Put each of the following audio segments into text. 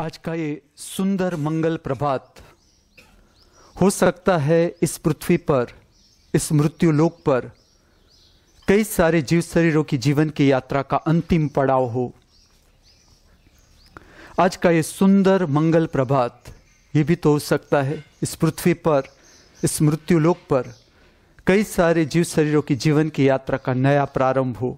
आज का ये सुंदर मंगल प्रभात हो सकता है इस पृथ्वी पर इस मृत्यु लोक पर कई सारे जीव शरीरों की जीवन की यात्रा का अंतिम पड़ाव हो आज का ये सुंदर मंगल प्रभात ये भी तो हो सकता है इस पृथ्वी पर इस मृत्यु लोक पर कई सारे जीव शरीरों की जीवन की यात्रा का नया प्रारंभ हो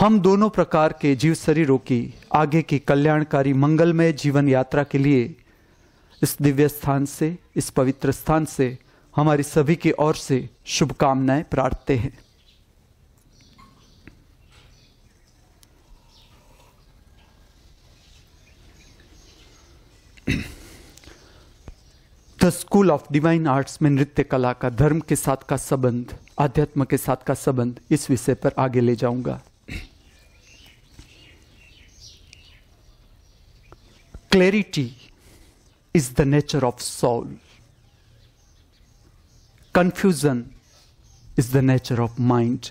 हम दोनों प्रकार के जीव शरीरों की आगे की कल्याणकारी मंगलमय जीवन यात्रा के लिए इस दिव्य स्थान से इस पवित्र स्थान से हमारी सभी की ओर से शुभकामनाएं प्रार्थते हैं the school of divine arts में नृत्य कला का धर्म के साथ का संबंध आध्यात्म के साथ का संबंध इस विषय पर आगे ले जाऊंगा clarity is the nature of soul. Confusion is the nature of mind.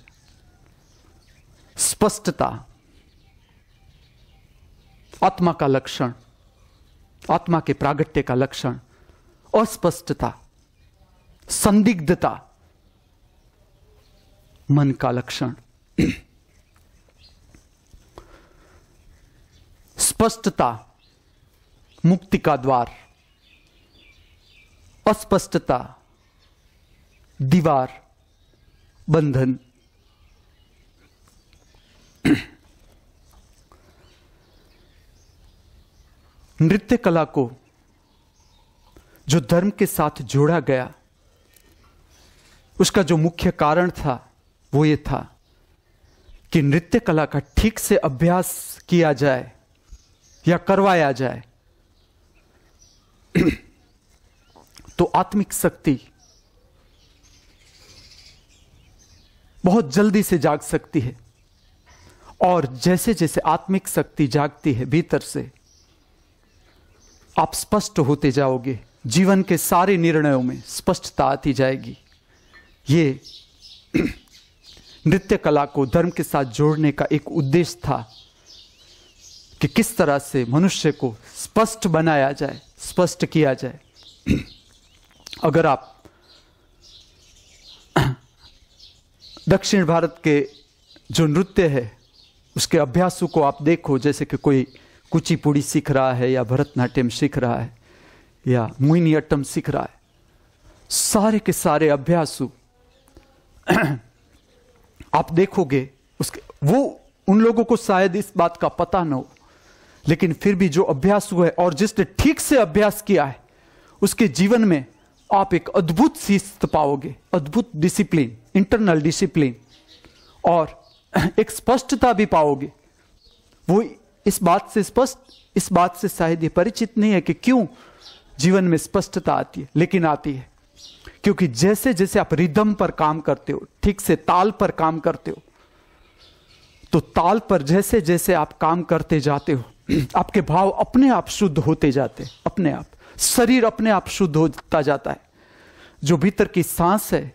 स्पष्टता आत्मा का लक्षण आत्मा के प्रागट्य का लक्षण अस्पष्टता संदिग्धता मन का लक्षण स्पष्टता मुक्ति का द्वार अस्पष्टता दीवार बंधन नृत्य कला को जो धर्म के साथ जोड़ा गया उसका जो मुख्य कारण था वो ये था कि नृत्य कला का ठीक से अभ्यास किया जाए या करवाया जाए तो आत्मिक शक्ति बहुत जल्दी से जाग सकती है और जैसे जैसे आत्मिक शक्ति जागती है भीतर से आप स्पष्ट होते जाओगे जीवन के सारे निर्णयों में स्पष्टता आती जाएगी ये नृत्य कला को धर्म के साथ जोड़ने का एक उद्देश्य था कि किस तरह से मनुष्य को स्पष्ट बनाया जाए स्पष्ट किया जाए अगर आप दक्षिण भारत के जो नृत्य है उसके अभ्यासु को आप देखो जैसे कि कोई कुचिपुड़ी सीख रहा है या भरतनाट्यम सीख रहा है या अट्टम सीख रहा है सारे के सारे अभ्यासु आप देखोगे उसके वो उन लोगों को शायद इस बात का पता ना हो लेकिन फिर भी जो अभ्यास हुआ है और जिसने ठीक से अभ्यास किया है उसके जीवन में आप एक अद्भुत शिस्त पाओगे अद्भुत डिसिप्लिन इंटरनल डिसिप्लिन और एक स्पष्टता भी पाओगे वो इस बात से स्पष्ट इस बात से शायद ये परिचित नहीं है कि क्यों जीवन में स्पष्टता आती है लेकिन आती है क्योंकि जैसे जैसे आप रिदम पर काम करते हो ठीक से ताल पर काम करते हो तो ताल पर जैसे जैसे आप काम करते जाते हो आपके भाव अपने आप शुद्ध होते जाते अपने आप शरीर अपने आप शुद्ध होता जाता है जो भीतर की सांस है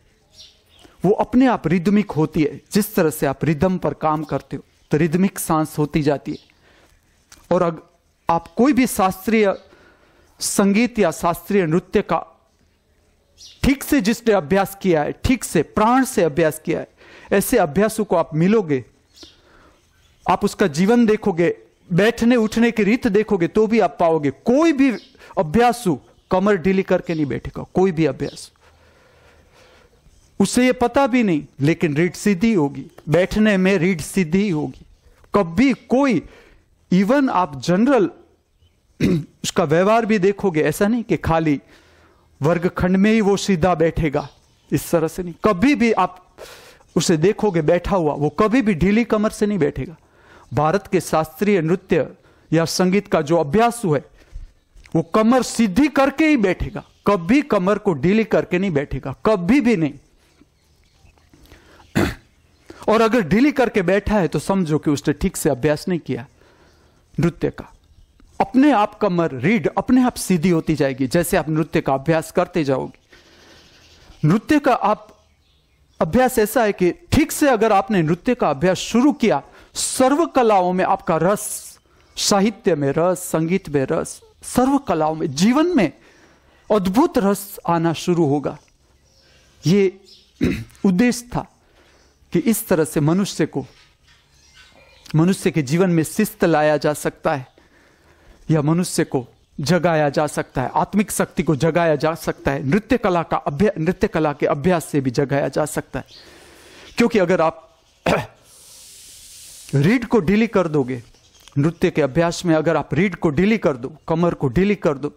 वो अपने आप रिदमिक होती है जिस तरह से आप रिदम पर काम करते हो तो रिदमिक सांस होती जाती है और अगर आप कोई भी शास्त्रीय संगीत या शास्त्रीय नृत्य का ठीक से जिसने अभ्यास किया है ठीक से प्राण से अभ्यास किया है ऐसे अभ्यासों को आप मिलोगे आप उसका जीवन देखोगे बैठने उठने की रीत देखोगे तो भी आप पाओगे कोई भी अभ्यास कमर ढीली करके नहीं बैठेगा कोई भी अभ्यास उसे ये पता भी नहीं लेकिन रीढ़ सीधी होगी बैठने में रीढ़ सीधी होगी कभी कोई इवन आप जनरल उसका व्यवहार भी देखोगे ऐसा नहीं कि खाली वर्ग खंड में ही वो सीधा बैठेगा इस तरह से नहीं कभी भी आप उसे देखोगे बैठा हुआ वो कभी भी ढीली कमर से नहीं बैठेगा भारत के शास्त्रीय नृत्य या संगीत का जो अभ्यास हुआ है वो कमर सीधी करके ही बैठेगा कभी कमर को ढीली करके नहीं बैठेगा कभी भी नहीं और अगर ढीली करके बैठा है तो समझो कि उसने ठीक से अभ्यास नहीं किया नृत्य का अपने आप कमर रीड अपने आप सीधी होती जाएगी जैसे आप नृत्य का अभ्यास करते जाओगे नृत्य का आप अभ्यास ऐसा है कि ठीक से अगर आपने नृत्य का अभ्यास शुरू किया सर्व कलाओं में आपका रस साहित्य में रस संगीत में रस सर्व कलाओं में जीवन में अद्भुत रस आना शुरू होगा ये उद्देश्य था कि इस तरह से मनुष्य को मनुष्य के जीवन में शिस्त लाया जा सकता है या मनुष्य को जगाया जा सकता है आत्मिक शक्ति को जगाया जा सकता है नृत्य कला का अभ्यास नृत्य कला के अभ्यास से भी जगाया जा सकता है क्योंकि अगर आप रीढ़ को ढीली कर दोगे नृत्य के अभ्यास में अगर आप रीढ़ को ढीली कर दो कमर को ढीली कर दो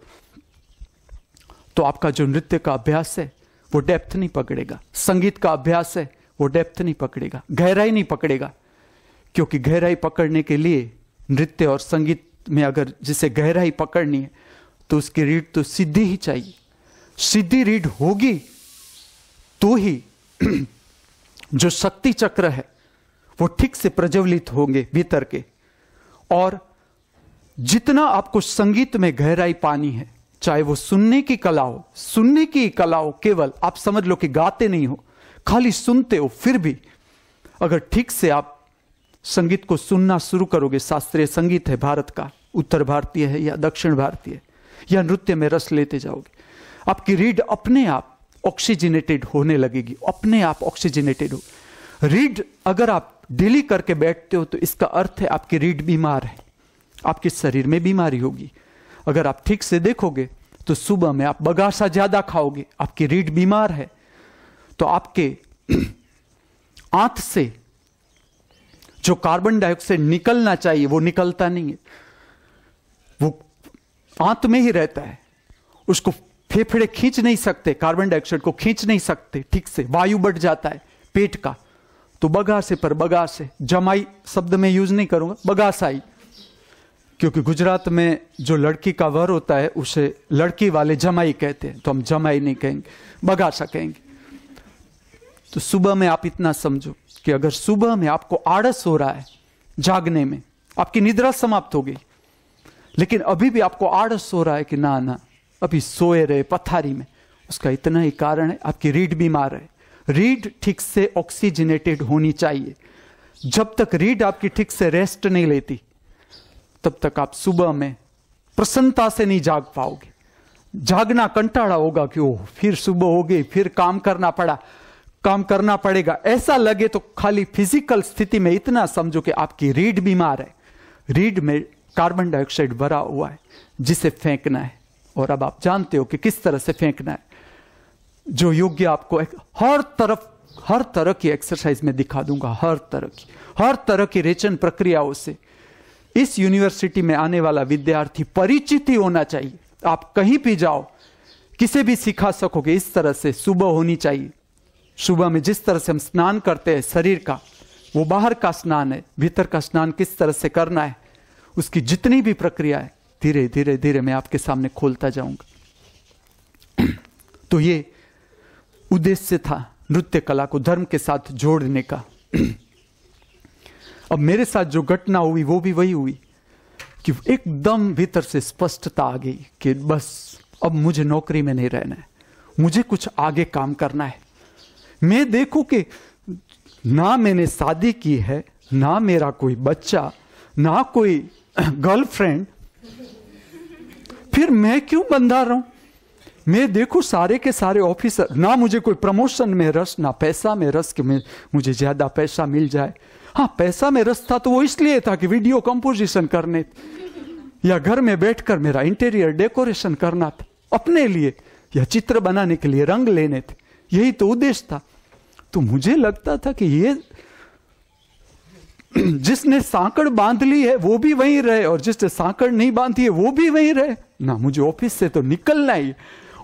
तो आपका जो नृत्य का अभ्यास है वो डेप्थ नहीं पकड़ेगा संगीत का अभ्यास है वो डेप्थ नहीं पकड़ेगा गहराई नहीं पकड़ेगा क्योंकि गहराई पकड़ने के लिए नृत्य और संगीत में अगर जिसे गहराई पकड़नी है तो उसकी रीढ़ तो सीधी ही चाहिए सीधी रीढ़ होगी तो ही जो शक्ति चक्र है वो ठीक से प्रज्वलित होंगे भीतर के और जितना आपको संगीत में गहराई पानी है चाहे वो सुनने की कला हो सुनने की कला हो केवल आप समझ लो कि गाते नहीं हो खाली सुनते हो फिर भी अगर ठीक से आप संगीत को सुनना शुरू करोगे शास्त्रीय संगीत है भारत का उत्तर भारतीय है या दक्षिण भारतीय या नृत्य में रस लेते जाओगे आपकी रीड अपने आप ऑक्सीजनेटेड होने लगेगी अपने आप ऑक्सीजनेटेड हो रीड अगर आप डिली करके बैठते हो तो इसका अर्थ है आपकी रीढ़ बीमार है आपके शरीर में बीमारी होगी अगर आप ठीक से देखोगे तो सुबह में आप बगासा ज्यादा खाओगे आपकी रीढ़ बीमार है तो आपके आंत से जो कार्बन डाइऑक्साइड निकलना चाहिए वो निकलता नहीं है वो आंत में ही रहता है उसको फेफड़े खींच नहीं सकते कार्बन डाइऑक्साइड को खींच नहीं सकते ठीक से वायु बढ़ जाता है पेट का तो बगासे पर बगासे जमाई शब्द में यूज नहीं करूंगा बगासाई क्योंकि गुजरात में जो लड़की का वर होता है उसे लड़की वाले जमाई कहते हैं तो हम जमाई नहीं कहेंगे बगासा कहेंगे तो सुबह में आप इतना समझो कि अगर सुबह में आपको आड़स हो रहा है जागने में आपकी निद्रा समाप्त हो गई लेकिन अभी भी आपको आड़स हो रहा है कि ना ना अभी सोए रहे पथारी में उसका इतना ही कारण है आपकी रीढ़ बीमार है रीड ठीक से ऑक्सीजनेटेड होनी चाहिए जब तक रीड आपकी ठीक से रेस्ट नहीं लेती तब तक आप सुबह में प्रसन्नता से नहीं जाग पाओगे जागना कंटाड़ा होगा कि ओह फिर सुबह हो गई फिर काम करना पड़ा काम करना पड़ेगा ऐसा लगे तो खाली फिजिकल स्थिति में इतना समझो कि आपकी रीढ़ बीमार है रीढ़ में कार्बन डाइऑक्साइड भरा हुआ है जिसे फेंकना है और अब आप जानते हो कि किस तरह से फेंकना है जो योग्य आपको हर तरफ हर तरह की एक्सरसाइज में दिखा दूंगा हर तरह की हर तरह की रेचन प्रक्रियाओं से इस यूनिवर्सिटी में आने वाला विद्यार्थी परिचित ही होना चाहिए आप कहीं भी जाओ किसे भी सिखा सकोगे इस तरह से सुबह होनी चाहिए सुबह में जिस तरह से हम स्नान करते हैं शरीर का वो बाहर का स्नान है भीतर का स्नान किस तरह से करना है उसकी जितनी भी प्रक्रिया है धीरे धीरे धीरे मैं आपके सामने खोलता जाऊंगा तो ये उद्देश्य था नृत्य कला को धर्म के साथ जोड़ने का अब मेरे साथ जो घटना हुई वो भी वही हुई कि एकदम भीतर से स्पष्टता आ गई कि बस अब मुझे नौकरी में नहीं रहना है मुझे कुछ आगे काम करना है मैं देखूं कि ना मैंने शादी की है ना मेरा कोई बच्चा ना कोई गर्लफ्रेंड फिर मैं क्यों बंधा रहा हूं मैं देखू सारे के सारे ऑफिसर ना मुझे कोई प्रमोशन में रस ना पैसा में रस कि मुझे ज़्यादा पैसा मिल जाए हाँ पैसा में रस था तो वो इसलिए था कि वीडियो कंपोजिशन करने या घर में बैठकर मेरा इंटीरियर डेकोरेशन करना था अपने लिए या चित्र बनाने के लिए रंग लेने थे यही तो उद्देश्य था तो मुझे लगता था कि ये जिसने सांकड़ बांध ली है वो भी वहीं रहे और जिसने सांकड़ नहीं बांधी है वो भी वहीं रहे ना मुझे ऑफिस से तो निकलना ही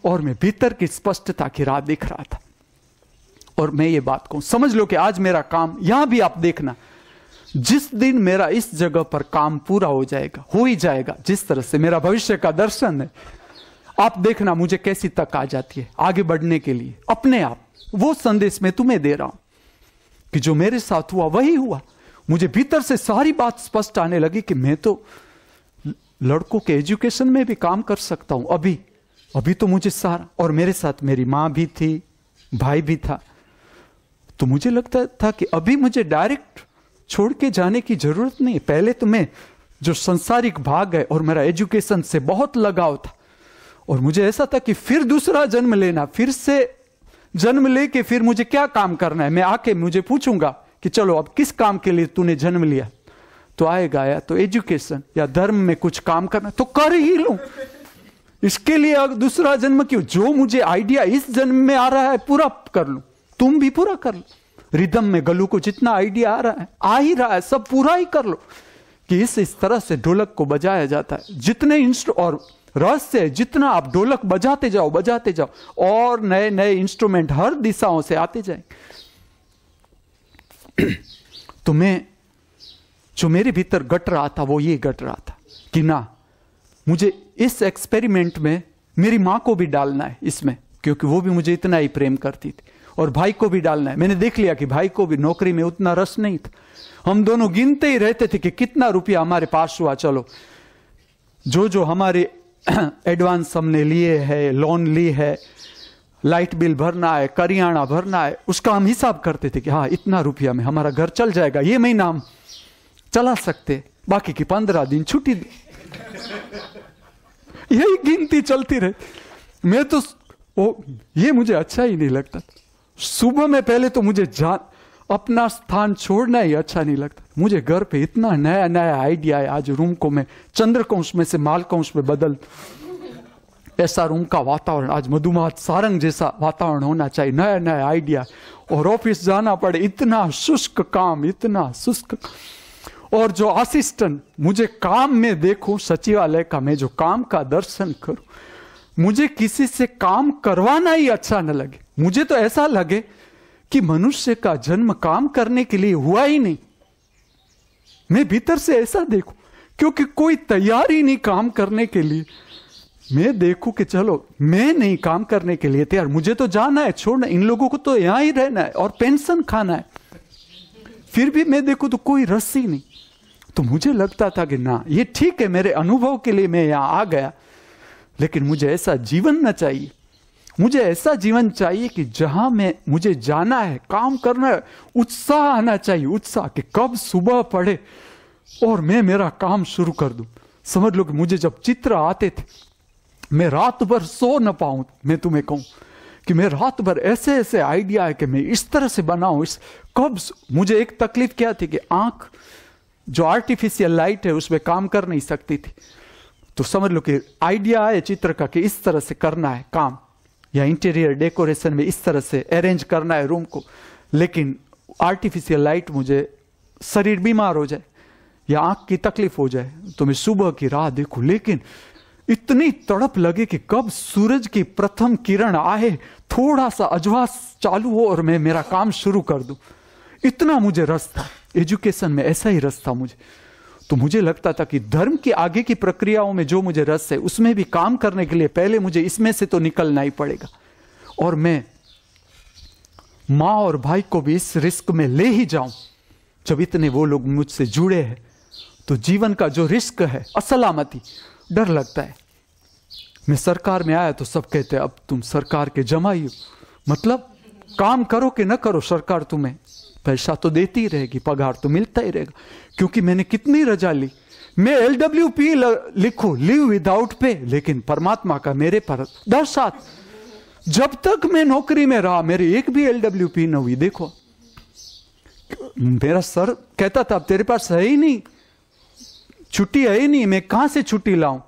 और मैं भीतर की स्पष्टता की राह देख रहा था और मैं ये बात कहूं समझ लो कि आज मेरा काम यहां भी आप देखना जिस दिन मेरा इस जगह पर काम पूरा हो जाएगा हो ही जाएगा जिस तरह से मेरा भविष्य का दर्शन है आप देखना मुझे कैसी तक आ जाती है आगे बढ़ने के लिए अपने आप वो संदेश मैं तुम्हें दे रहा हूं कि जो मेरे साथ हुआ वही हुआ मुझे भीतर से सारी बात स्पष्ट आने लगी कि मैं तो लड़कों के एजुकेशन में भी काम कर सकता हूं अभी अभी तो मुझे सारा और मेरे साथ मेरी माँ भी थी भाई भी था तो मुझे लगता था कि अभी मुझे डायरेक्ट छोड़ के जाने की जरूरत नहीं पहले तो मैं जो संसारिक भाग है और मेरा एजुकेशन से बहुत लगाव था और मुझे ऐसा था कि फिर दूसरा जन्म लेना फिर से जन्म लेके फिर मुझे क्या काम करना है मैं आके मुझे पूछूंगा कि चलो अब किस काम के लिए तूने जन्म लिया तो आएगा या तो एजुकेशन या धर्म में कुछ काम करना तो कर ही लू इसके लिए अगर दूसरा जन्म क्यों जो मुझे आइडिया इस जन्म में आ रहा है पूरा कर लो तुम भी पूरा कर लो रिदम में गलू को जितना आइडिया आ रहा है आ ही रहा है सब पूरा ही कर लो कि इस इस तरह से ढोलक को बजाया जाता है जितने इंस्ट और रहस्य जितना आप ढोलक बजाते जाओ बजाते जाओ और नए नए इंस्ट्रूमेंट हर दिशाओं से आते जाए तुम्हें जो मेरे भीतर गट रहा था वो ये गट रहा था कि ना मुझे इस एक्सपेरिमेंट में मेरी माँ को भी डालना है इसमें क्योंकि वो भी मुझे इतना ही प्रेम करती थी और भाई को भी डालना है मैंने देख लिया कि भाई को भी नौकरी में उतना रस नहीं था हम दोनों गिनते ही रहते थे कि कितना रुपया हमारे पास हुआ चलो जो जो हमारे एडवांस हमने लिए है लोन ली है लाइट बिल भरना है करियाना भरना है उसका हम हिसाब करते थे कि हाँ इतना रुपया में हमारा घर चल जाएगा ये महीना हम चला सकते बाकी की पंद्रह दिन छुट्टी यही गिनती चलती रही मैं तो ओ, ये मुझे अच्छा ही नहीं लगता सुबह में पहले तो मुझे जान अपना स्थान छोड़ना ही अच्छा नहीं लगता मुझे घर पे इतना नया नया आइडिया है आज रूम को मैं चंद्रकंश में से मालकंश में बदल ऐसा रूम का वातावरण आज मधुमात सारंग जैसा वातावरण होना चाहिए नया नया आइडिया और ऑफिस जाना पड़े इतना शुष्क काम इतना शुष्क काम। और जो असिस्टेंट मुझे काम में देखूं सचिवालय का मैं जो काम का दर्शन करूं मुझे किसी से काम करवाना ही अच्छा न लगे मुझे तो ऐसा लगे कि मनुष्य का जन्म काम करने के लिए हुआ ही नहीं मैं भीतर से ऐसा देखूं क्योंकि कोई तैयार ही नहीं काम करने के लिए मैं देखूं कि चलो मैं नहीं काम करने के लिए तैयार मुझे तो जाना है छोड़ना इन लोगों को तो यहां ही रहना है और पेंशन खाना है फिर भी मैं देखूं तो कोई रस्सी नहीं तो मुझे लगता था कि ना ये ठीक है मेरे अनुभव के लिए मैं यहाँ आ गया लेकिन मुझे ऐसा जीवन न चाहिए मुझे ऐसा जीवन चाहिए कि जहां मैं मुझे जाना है काम करना है उत्साह आना चाहिए उत्साह कि कब सुबह पड़े और मैं मेरा काम शुरू कर दू समझ लो कि मुझे जब चित्र आते थे मैं रात भर सो न पाऊं मैं तुम्हें कहूं कि मैं रात भर ऐसे ऐसे आइडिया है कि मैं इस तरह से बनाऊं इस कब मुझे एक तकलीफ क्या थी कि आंख जो आर्टिफिशियल लाइट है उसमें काम कर नहीं सकती थी तो समझ लो कि आइडिया है चित्र का कि इस तरह से करना है काम या इंटीरियर डेकोरेशन में इस तरह से अरेंज करना है रूम को लेकिन आर्टिफिशियल लाइट मुझे शरीर बीमार हो जाए या आंख की तकलीफ हो जाए तो मैं सुबह की राह देखूं लेकिन इतनी तड़प लगे कि कब सूरज की प्रथम किरण आए थोड़ा सा अजवास चालू हो और मैं मेरा काम शुरू कर दूं इतना मुझे रस था एजुकेशन में ऐसा ही रस था मुझे तो मुझे लगता था कि धर्म की आगे की प्रक्रियाओं में जो मुझे रस है उसमें भी काम करने के लिए पहले मुझे इसमें से तो निकलना ही पड़ेगा और मैं माँ और भाई को भी इस रिस्क में ले ही जाऊं जब इतने वो लोग मुझसे जुड़े हैं तो जीवन का जो रिस्क है असलामती डर लगता है मैं सरकार में आया तो सब कहते अब तुम सरकार के जमाई हो मतलब काम करो कि न करो सरकार तुम्हें पैसा तो देती ही रहेगी पगार तो मिलता ही रहेगा क्योंकि मैंने कितनी रजा ली मैं एल डब्ल्यू पी लिखू लिव विदाउट पे लेकिन परमात्मा का मेरे पर दस सात जब तक मैं नौकरी में रहा मेरी एक भी एल डब्ल्यू पी न हुई देखो मेरा सर कहता था तेरे पास है ही नहीं छुट्टी है ही नहीं मैं कहां से छुट्टी लाऊं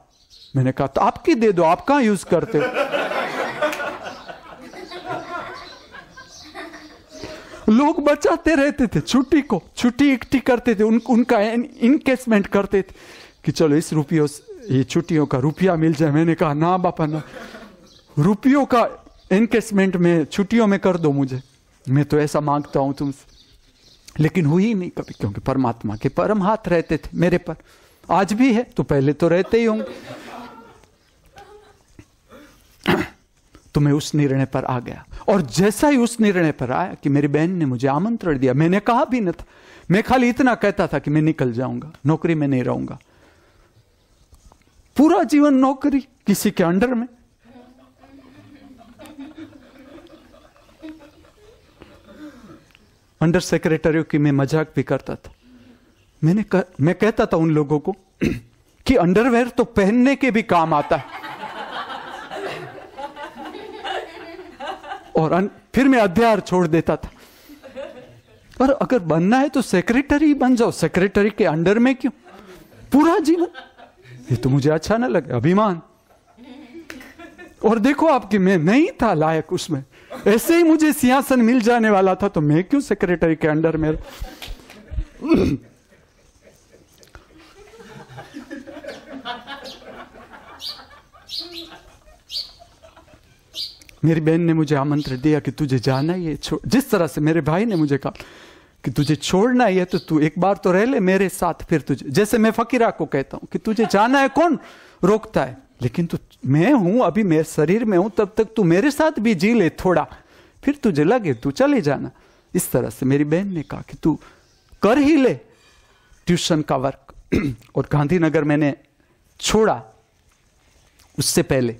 मैंने कहा तो आपकी दे दो आप कहां यूज करते हो लोग बचाते रहते थे छुट्टी को छुट्टी इकट्ठी करते थे उन, उनका इनकेसमेंट करते थे कि चलो इस रुपयों ये छुट्टियों का रुपया मिल जाए मैंने कहा ना बापा ना रुपयों का इनकेसमेंट में छुट्टियों में कर दो मुझे मैं तो ऐसा मांगता हूं तुमसे लेकिन हुई नहीं कभी क्योंकि परमात्मा के परम हाथ रहते थे मेरे पर आज भी है तो पहले तो रहते ही होंगे तो मैं उस निर्णय पर आ गया और जैसा ही उस निर्णय पर आया कि मेरी बहन ने मुझे आमंत्रण दिया मैंने कहा भी नहीं था मैं खाली इतना कहता था कि मैं निकल जाऊंगा नौकरी में नहीं रहूंगा पूरा जीवन नौकरी किसी के अंडर में अंडर सेक्रेटरियों की मैं मजाक भी करता था मैंने कर, मैं कहता था उन लोगों को कि अंडरवेयर तो पहनने के भी काम आता है और फिर मैं अध्यार छोड़ देता था पर अगर बनना है तो सेक्रेटरी बन जाओ सेक्रेटरी के अंडर में क्यों पूरा जीवन ये तो मुझे अच्छा ना लगे अभिमान और देखो आपकी मैं नहीं था लायक उसमें ऐसे ही मुझे सियासन मिल जाने वाला था तो मैं क्यों सेक्रेटरी के अंडर में मेरी बहन ने मुझे आमंत्रण दिया कि तुझे जाना ही है जिस तरह से मेरे भाई ने मुझे कहा कि तुझे छोड़ना ही है तो तू एक बार तो रह ले मेरे साथ फिर तुझे जैसे मैं फकीरा को कहता हूं कि तुझे जाना है कौन रोकता है लेकिन तू मैं हूं अभी मेरे शरीर में हूं तब तक तू मेरे साथ भी जी ले थोड़ा फिर तुझे लगे तू चले जाना इस तरह से मेरी बहन ने कहा कि तू कर ही ले ट्यूशन का वर्क और गांधीनगर मैंने छोड़ा उससे पहले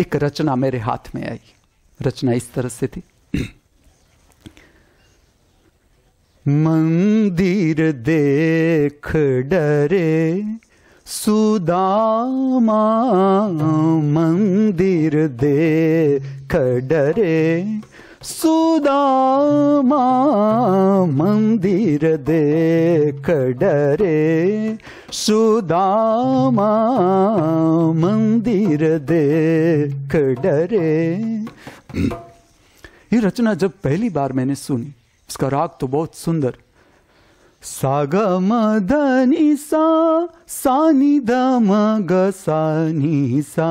एक रचना मेरे हाथ में आई रचना इस तरह से थी मंदिर देख डरे सुदामा मंदिर देख डरे सुदामा मंदिर देख डरे सुदामा मंदिर देख डरे ये रचना जब पहली बार मैंने सुनी इसका राग तो बहुत सुंदर साग धनी सा सानी दम मग सानी सा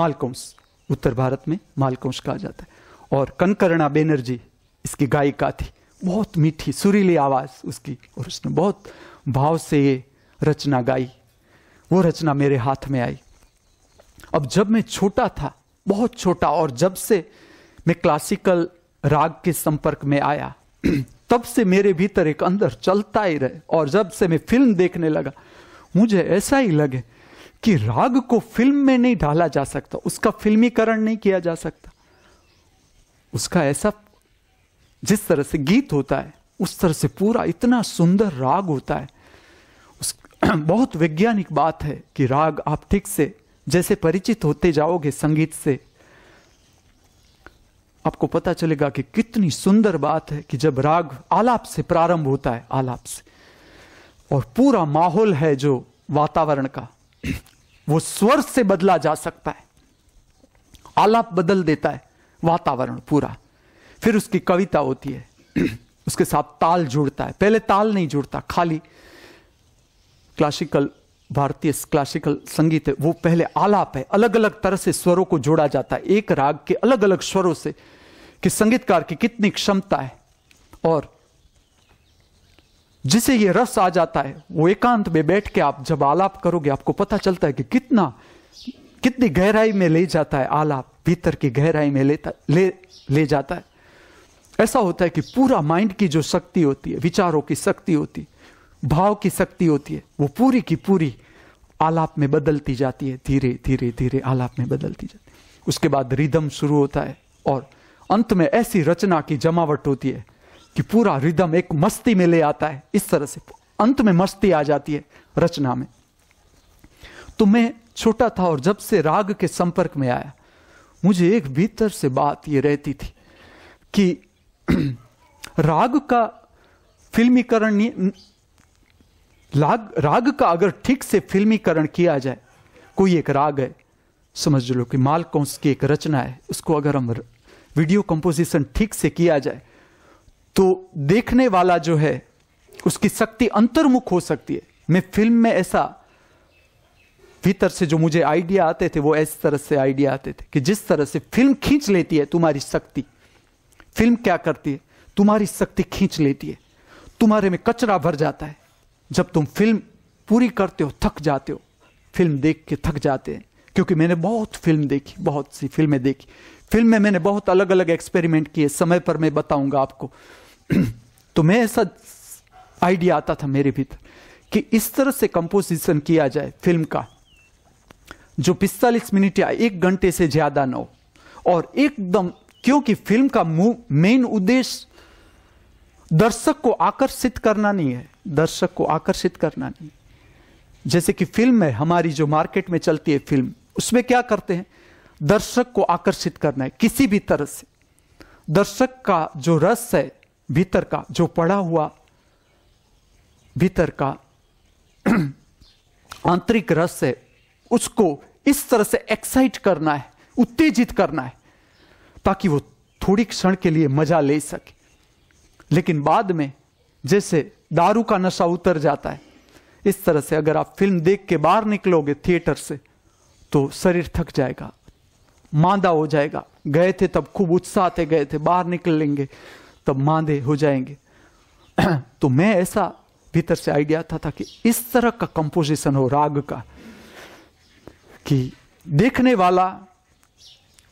मालकोंस उत्तर भारत में मालकोंस कहा जाता है और कनकरणा बेनर्जी इसकी गायिका थी बहुत मीठी सुरीली आवाज़ उसकी और उसने बहुत भाव से ये रचना गाई वो रचना मेरे हाथ में आई अब जब मैं छोटा था बहुत छोटा और जब से मैं क्लासिकल राग के संपर्क में आया तब से मेरे भीतर एक अंदर चलता ही रहे और जब से मैं फिल्म देखने लगा मुझे ऐसा ही लगे कि राग को फिल्म में नहीं ढाला जा सकता उसका फिल्मीकरण नहीं किया जा सकता उसका ऐसा जिस तरह से गीत होता है उस तरह से पूरा इतना सुंदर राग होता है उस बहुत वैज्ञानिक बात है कि राग आप ठीक से जैसे परिचित होते जाओगे संगीत से आपको पता चलेगा कि कितनी सुंदर बात है कि जब राग आलाप से प्रारंभ होता है आलाप से और पूरा माहौल है जो वातावरण का वो स्वर से बदला जा सकता है आलाप बदल देता है वातावरण पूरा फिर उसकी कविता होती है उसके साथ ताल जुड़ता है पहले ताल नहीं जुड़ता खाली क्लासिकल भारतीय क्लासिकल संगीत है वो पहले आलाप है अलग अलग तरह से स्वरों को जोड़ा जाता है एक राग के अलग अलग स्वरों से कि संगीतकार की कितनी क्षमता है और जिसे ये रस आ जाता है वो एकांत में बैठ के आप जब आलाप करोगे आपको पता चलता है कि कितना कितनी गहराई में ले जाता है आलाप भीतर की गहराई में लेता ले ले जाता है ऐसा होता है कि पूरा माइंड की जो शक्ति होती है विचारों की शक्ति होती है भाव की शक्ति होती है वो पूरी की पूरी आलाप में बदलती जाती है धीरे धीरे धीरे आलाप में बदलती जाती है उसके बाद रिदम शुरू होता है और अंत में ऐसी रचना की जमावट होती है कि पूरा रिदम एक मस्ती में ले आता है इस तरह से अंत में मस्ती आ जाती है रचना में तो मैं छोटा था और जब से राग के संपर्क में आया मुझे एक भीतर से बात ये रहती थी कि राग का फिल्मीकरण राग राग का अगर ठीक से फिल्मीकरण किया जाए कोई एक राग है समझ लो कि मालकोंस की एक रचना है उसको अगर हम वीडियो कंपोजिशन ठीक से किया जाए तो देखने वाला जो है उसकी शक्ति अंतर्मुख हो सकती है मैं फिल्म में ऐसा भीतर से जो मुझे आइडिया आते थे वो इस तरह से आइडिया आते थे कि जिस तरह से फिल्म खींच लेती है तुम्हारी शक्ति फिल्म क्या करती है तुम्हारी शक्ति खींच लेती है तुम्हारे में कचरा भर जाता है जब तुम फिल्म पूरी करते हो थक जाते हो फिल्म देख के थक जाते हैं क्योंकि मैंने बहुत फिल्म देखी बहुत सी फिल्में देखी फिल्म में मैंने बहुत अलग अलग एक्सपेरिमेंट किए समय पर मैं बताऊंगा आपको तो मैं ऐसा आइडिया आता था मेरे भीतर कि इस तरह से कंपोजिशन किया जाए फिल्म का जो पिस्तालीस मिनट या एक घंटे से ज्यादा ना हो और एकदम क्योंकि फिल्म का मेन उद्देश्य दर्शक को आकर्षित करना नहीं है दर्शक को आकर्षित करना नहीं जैसे कि फिल्म है हमारी जो मार्केट में चलती है फिल्म उसमें क्या करते हैं दर्शक को आकर्षित करना है किसी भी तरह से दर्शक का जो रस है भीतर का जो पड़ा हुआ भीतर का आंतरिक रस है उसको इस तरह से एक्साइट करना है उत्तेजित करना है ताकि वो थोड़ी क्षण के लिए मजा ले सके लेकिन बाद में जैसे दारू का नशा उतर जाता है इस तरह से अगर आप फिल्म देख के बाहर निकलोगे थिएटर से तो शरीर थक जाएगा मांदा हो जाएगा गए थे तब खूब उत्साह थे गए थे बाहर निकल लेंगे तब मांदे हो जाएंगे तो मैं ऐसा भीतर से आइडिया था, था कि इस तरह का कंपोजिशन हो राग का कि देखने वाला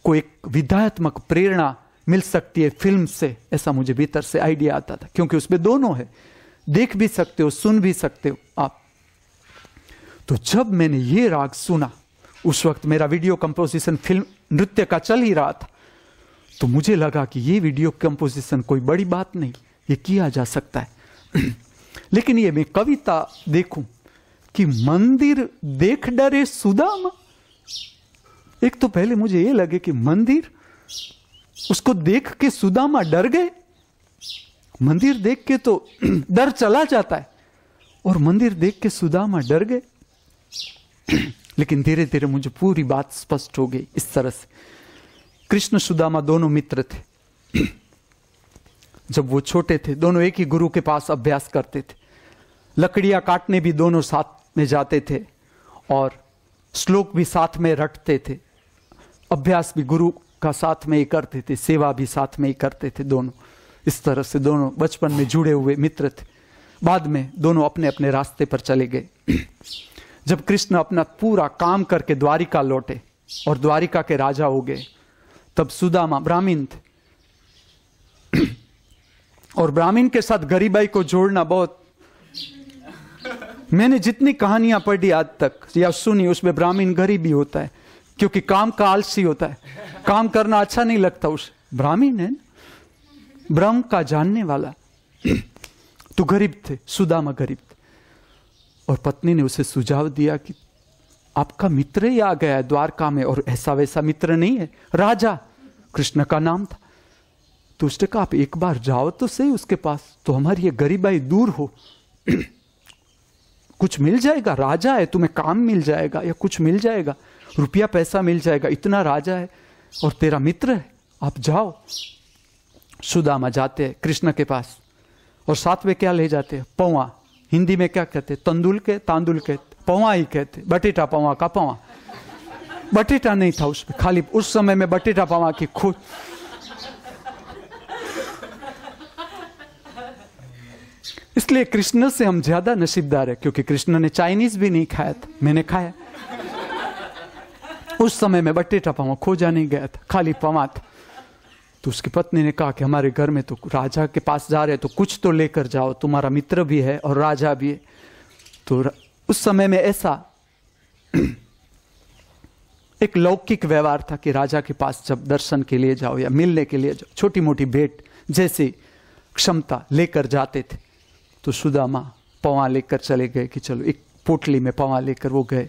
को एक विधायत्मक प्रेरणा मिल सकती है फिल्म से ऐसा मुझे भीतर से आइडिया आता था क्योंकि उसमें दोनों है देख भी सकते हो सुन भी सकते हो आप तो जब मैंने ये राग सुना उस वक्त मेरा वीडियो कंपोजिशन फिल्म नृत्य का चल ही रहा था तो मुझे लगा कि ये वीडियो कंपोजिशन कोई बड़ी बात नहीं ये किया जा सकता है लेकिन ये मैं कविता देखूं कि मंदिर देख डरे सुदामा एक तो पहले मुझे ये लगे कि मंदिर उसको देख के सुदामा डर गए मंदिर देख के तो डर चला जाता है और मंदिर देख के सुदामा डर गए लेकिन धीरे धीरे मुझे पूरी बात स्पष्ट हो गई इस तरह से कृष्ण सुदामा दोनों मित्र थे जब वो छोटे थे दोनों एक ही गुरु के पास अभ्यास करते थे लकड़ियां काटने भी दोनों साथ में जाते थे और श्लोक भी साथ में रटते थे अभ्यास भी गुरु का साथ में ही करते थे सेवा भी साथ में ही करते थे दोनों इस तरह से दोनों बचपन में जुड़े हुए मित्र थे बाद में दोनों अपने अपने रास्ते पर चले गए जब कृष्ण अपना पूरा काम करके द्वारिका लौटे और द्वारिका के राजा हो गए तब सुदामा ब्राह्मीण थे और ब्राह्मीण के साथ गरीबाई को जोड़ना बहुत मैंने जितनी कहानियां पढ़ी आज तक या सुनी उसमें ब्राह्मीण गरीबी होता है क्योंकि काम का आलसी होता है काम करना अच्छा नहीं लगता उस ब्राह्मीण है ना ब्रह्म का जानने वाला तो गरीब थे सुदामा गरीब थे और पत्नी ने उसे सुझाव दिया कि आपका मित्र ही आ गया है द्वारका में और ऐसा वैसा मित्र नहीं है राजा कृष्ण का नाम था तो उसने कहा आप एक बार जाओ तो सही उसके पास तो हमारी ये गरीबाई दूर हो कुछ मिल जाएगा राजा है तुम्हें काम मिल जाएगा या कुछ मिल जाएगा रुपया पैसा मिल जाएगा इतना राजा है और तेरा मित्र है आप जाओ सुदामा जाते हैं कृष्ण के पास और साथ में क्या ले जाते हैं पौवा हिंदी में क्या कहते हैं तंदुल के तांदुल के पौवा ही कहते बटेटा पौवा का पौवा बटेटा नहीं था उसमें खाली उस समय में बटेटा पावा की खुद इसलिए कृष्ण से हम ज्यादा नसीबदार है क्योंकि कृष्ण ने चाइनीज भी नहीं खाया था मैंने खाया उस समय में बटेटा पावा खोजा नहीं गया था खाली पवा था तो उसकी पत्नी ने कहा कि हमारे घर में तो राजा के पास जा रहे तो कुछ तो लेकर जाओ तुम्हारा मित्र भी है और राजा भी है तो उस समय में ऐसा एक लौकिक व्यवहार था कि राजा के पास जब दर्शन के लिए जाओ या मिलने के लिए जाओ छोटी मोटी भेंट जैसी क्षमता लेकर जाते थे तो सुदामा पवा लेकर चले गए कि चलो एक पोटली में पवा लेकर वो गए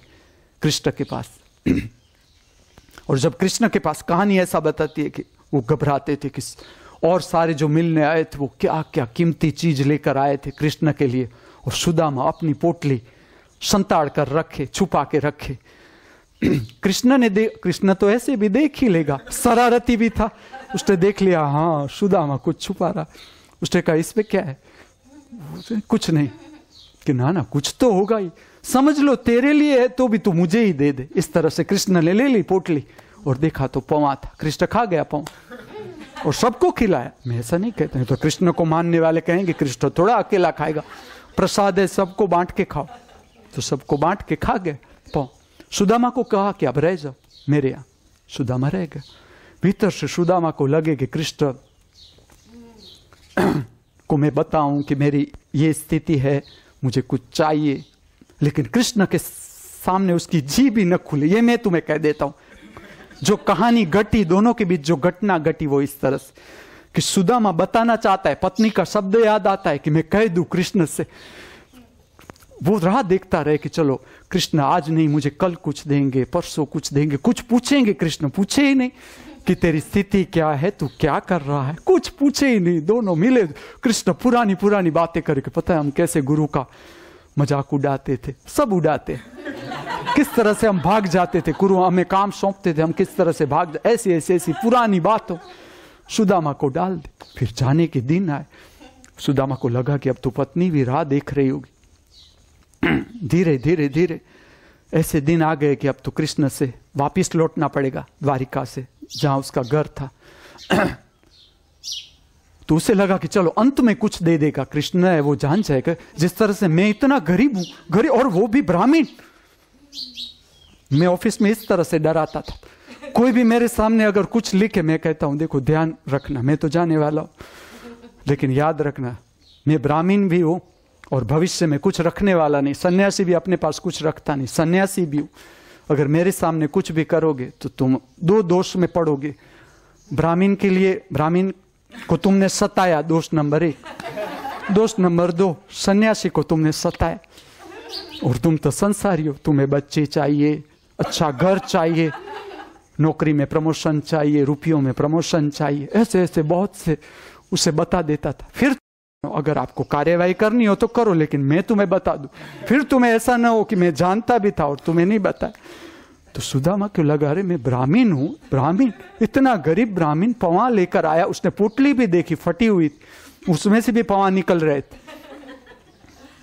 कृष्ण के पास और जब कृष्ण के पास कहानी ऐसा बताती है कि वो घबराते थे कि और सारे जो मिलने आए थे वो क्या क्या कीमती चीज लेकर आए थे कृष्ण के लिए और सुदामा अपनी पोटली संताड़ कर रखे छुपा के रखे कृष्ण ने दे कृष्ण तो ऐसे भी देख ही लेगा शरारती भी था उसने देख लिया हाँ सुदामा कुछ छुपा रहा उसने कहा इसमें क्या है कुछ नहीं कि ना ना कुछ तो होगा ही समझ लो तेरे लिए है तो भी तू मुझे ही दे दे इस तरह से कृष्ण ने ले ली पोटली और देखा तो पवा था कृष्ण खा गया पवा और सबको खिलाया मैं ऐसा नहीं कहता हूँ तो कृष्ण को मानने वाले कहेंगे कृष्ण थोड़ा अकेला खाएगा प्रसाद है सबको बांट के खाओ तो सबको बांट के खा गए पाओ सुदामा को कहा कि अब रह जाओ मेरे यहाँ सुदामा रह गए भीतर से सुदामा को लगे कि कृष्ण को मैं बताऊं कि मेरी ये स्थिति है मुझे कुछ चाहिए लेकिन कृष्ण के सामने उसकी जी भी न खुले ये मैं तुम्हें कह देता हूं जो कहानी घटी दोनों के बीच जो घटना घटी वो इस तरह से कि सुदामा बताना चाहता है पत्नी का शब्द याद आता है कि मैं कह दू कृष्ण से वो राह देखता रहे कि चलो कृष्ण आज नहीं मुझे कल कुछ देंगे परसों कुछ देंगे कुछ पूछेंगे कृष्ण पूछे ही नहीं कि तेरी स्थिति क्या है तू क्या कर रहा है कुछ पूछे ही नहीं दोनों मिले कृष्ण पुरानी पुरानी बातें करके पता है हम कैसे गुरु का मजाक उड़ाते थे सब उड़ाते किस तरह से हम भाग जाते थे गुरु हमें काम सौंपते थे हम किस तरह से भाग ऐसी ऐसी ऐसी पुरानी बातों सुदामा को डाल दी फिर जाने के दिन आए सुदामा को लगा कि अब तू तो पत्नी भी राह देख रही होगी धीरे धीरे धीरे ऐसे दिन आ गए कि अब तो कृष्ण से वापिस लौटना पड़ेगा द्वारिका से जहां उसका घर था तो उसे लगा कि चलो अंत में कुछ दे देगा कृष्ण है वो जान जाएगा जिस तरह से मैं इतना गरीब हूं गरीब और वो भी ब्राह्मीण मैं ऑफिस में इस तरह से डराता था कोई भी मेरे सामने अगर कुछ लिखे मैं कहता हूं देखो ध्यान रखना मैं तो जाने वाला हूं लेकिन याद रखना मैं ब्राह्मीण भी हूं और भविष्य में कुछ रखने वाला नहीं सन्यासी भी अपने पास कुछ रखता नहीं सन्यासी भी हूं अगर मेरे सामने कुछ भी करोगे तो तुम दो दोष में पड़ोगे ब्राह्मीण के लिए ब्राह्मीण को तुमने सताया दोष नंबर एक दोष नंबर दो सन्यासी को तुमने सताया और तुम तो संसारी हो तुम्हें बच्चे चाहिए अच्छा घर चाहिए नौकरी में प्रमोशन चाहिए रुपयों में प्रमोशन चाहिए ऐसे ऐसे बहुत से उसे बता देता था फिर हाँ, अगर आपको कार्यवाही करनी हो तो करो लेकिन मैं तुम्हें बता दू फिर तुम्हें ऐसा ना हो कि मैं जानता भी था और तुम्हें नहीं बताया तो सुदामा क्यों लगा अरे मैं ब्राह्मीण हूं ब्राह्मीण इतना गरीब ब्राह्मीण पवा लेकर आया उसने पोटली भी देखी फटी हुई उसमें से भी पवा निकल रहे थे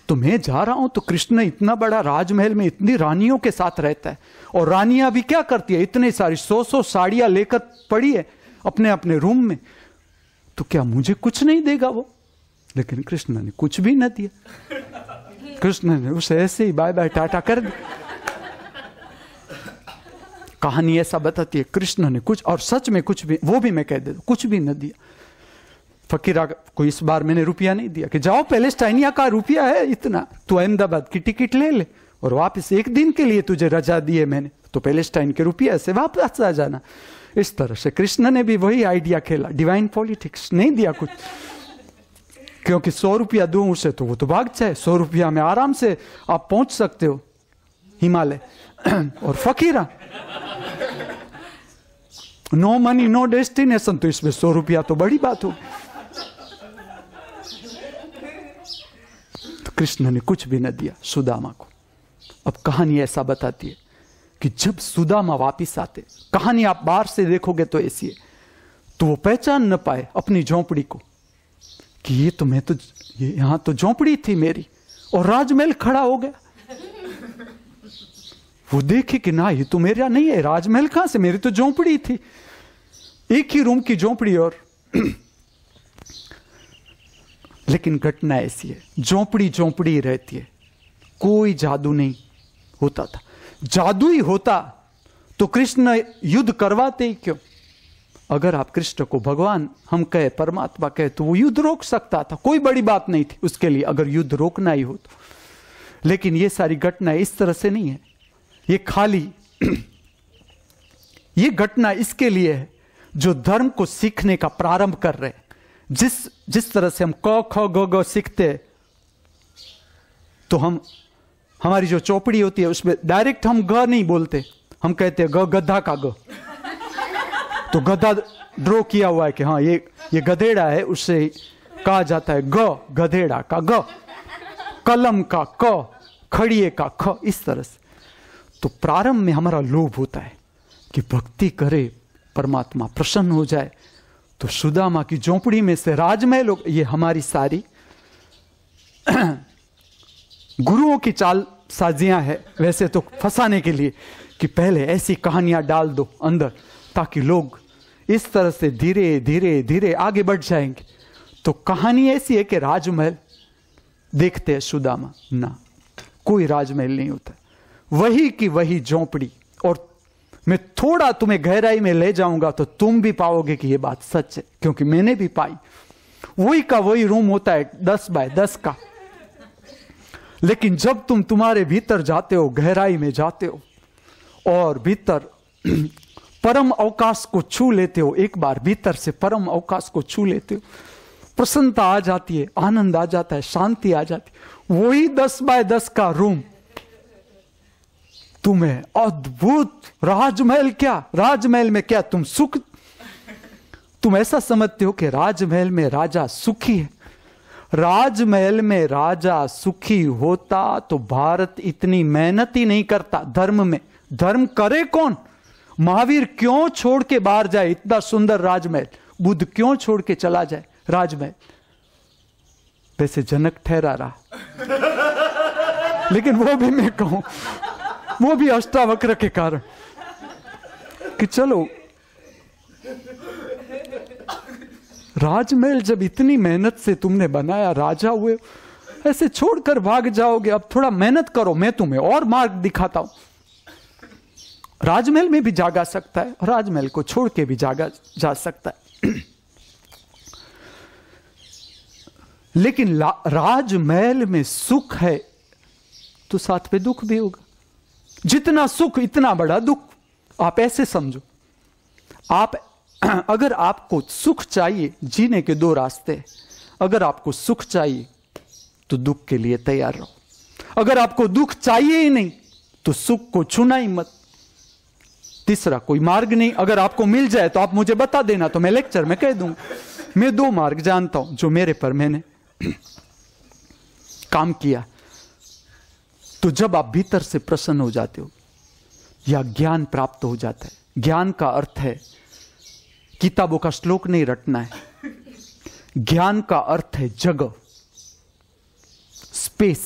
तो मैं जा रहा हूं तो कृष्ण इतना बड़ा राजमहल में इतनी रानियों के साथ रहता है और रानियां भी क्या करती है इतनी सारी सौ सौ साड़ियां लेकर पड़ी है अपने अपने रूम में तो क्या मुझे कुछ नहीं देगा वो लेकिन कृष्ण ने कुछ भी न दिया कृष्ण ने उसे ऐसे ही बाय बाय टाटा कर दिया कहानी ऐसा बताती है कृष्ण ने कुछ और सच में कुछ भी वो भी मैं कह दे कुछ भी न दिया फकीरा को इस बार मैंने रुपया नहीं दिया कि जाओ पैलेस्टाइनिया का रुपया है इतना तू अहमदाबाद की टिकट ले ले और वापस एक दिन के लिए तुझे रजा दिए मैंने तो पैलेस्टाइन के रुपया से वापस आ जाना इस तरह से कृष्ण ने भी वही आइडिया खेला डिवाइन पॉलिटिक्स नहीं दिया कुछ क्योंकि सौ रुपया दूं उसे तो वो तो भाग जाए सौ रुपया में आराम से आप पहुंच सकते हो हिमालय और फकीरा नो मनी नो डेस्टिनेशन तो इसमें सौ रुपया तो बड़ी बात हो तो कृष्ण ने कुछ भी न दिया सुदामा को अब कहानी ऐसा बताती है कि जब सुदामा वापिस आते कहानी आप बाहर से देखोगे तो ऐसी है तो वो पहचान न पाए अपनी झोंपड़ी को कि ये तुम्हें तो ये यहां तो झोंपड़ी थी मेरी और राजमहल खड़ा हो गया वो देखे कि ना ये तो मेरा नहीं है राजमहल कहां से मेरी तो झोंपड़ी थी एक ही रूम की झोंपड़ी और लेकिन घटना ऐसी है झोंपड़ी झोंपड़ी रहती है कोई जादू नहीं होता था जादू ही होता तो कृष्ण युद्ध करवाते ही क्यों अगर आप कृष्ण को भगवान हम कहे परमात्मा कहे तो वो युद्ध रोक सकता था कोई बड़ी बात नहीं थी उसके लिए अगर युद्ध रोकना ही हो तो लेकिन ये सारी घटनाएं इस तरह से नहीं है ये खाली ये घटना इसके लिए है जो धर्म को सीखने का प्रारंभ कर रहे जिस जिस तरह से हम क ख ग ग सीखते तो हम हमारी जो चौपड़ी होती है उसमें डायरेक्ट हम ग नहीं बोलते हम कहते हैं ग गधा का ग तो गधा ड्रॉ किया हुआ है कि हाँ ये ये गधेड़ा है उससे कहा जाता है ग गधेड़ा का ग कलम का क खड़िए का ख इस तरह से तो प्रारंभ में हमारा लोभ होता है कि भक्ति करे परमात्मा प्रसन्न हो जाए तो सुदामा की झोंपड़ी में से राजमय लोग ये हमारी सारी गुरुओं की चाल साजियां है वैसे तो फंसाने के लिए कि पहले ऐसी कहानियां डाल दो अंदर ताकि लोग इस तरह से धीरे धीरे धीरे आगे बढ़ जाएंगे तो कहानी ऐसी है कि राजमहल देखते हैं सुदामा ना कोई राजमहल नहीं होता वही की वही झोंपड़ी और मैं थोड़ा तुम्हें गहराई में ले जाऊंगा तो तुम भी पाओगे कि यह बात सच है क्योंकि मैंने भी पाई वही का वही रूम होता है दस बाय दस का लेकिन जब तुम तुम्हारे भीतर जाते हो गहराई में जाते हो और भीतर परम अवकाश को छू लेते हो एक बार भीतर से परम अवकाश को छू लेते हो प्रसन्नता आ जाती है आनंद आ जाता है शांति आ जाती है वही दस बाय दस का रूम तुम्हें अद्भुत राजमहल क्या राजमहल में क्या तुम सुख तुम ऐसा समझते हो कि राजमहल में राजा सुखी है राजमहल में राजा सुखी होता तो भारत इतनी मेहनत ही नहीं करता धर्म में धर्म करे कौन महावीर क्यों छोड़ के बाहर जाए इतना सुंदर राजमहल बुद्ध क्यों छोड़ के चला जाए राजमहल वैसे जनक ठहरा रहा लेकिन वो भी मैं कहूं वो भी अष्टावक्र के कारण कि चलो राजमहल जब इतनी मेहनत से तुमने बनाया राजा हुए ऐसे छोड़कर भाग जाओगे अब थोड़ा मेहनत करो मैं तुम्हें और मार्ग दिखाता हूं राजमहल में भी जागा सकता है राजमहल को छोड़ के भी जागा जा सकता है लेकिन राजमहल में सुख है तो साथ में दुख भी होगा जितना सुख इतना बड़ा दुख आप ऐसे समझो आप अगर आपको सुख चाहिए जीने के दो रास्ते अगर आपको सुख चाहिए तो दुख के लिए तैयार रहो अगर आपको दुख चाहिए ही नहीं तो सुख को छूना ही मत तीसरा कोई मार्ग नहीं अगर आपको मिल जाए तो आप मुझे बता देना तो मैं लेक्चर में कह दूंगा मैं दो मार्ग जानता हूं जो मेरे पर मैंने काम किया तो जब आप भीतर से प्रसन्न हो जाते हो या ज्ञान प्राप्त हो जाता है ज्ञान का अर्थ है किताबों का श्लोक नहीं रटना है ज्ञान का अर्थ है जगह स्पेस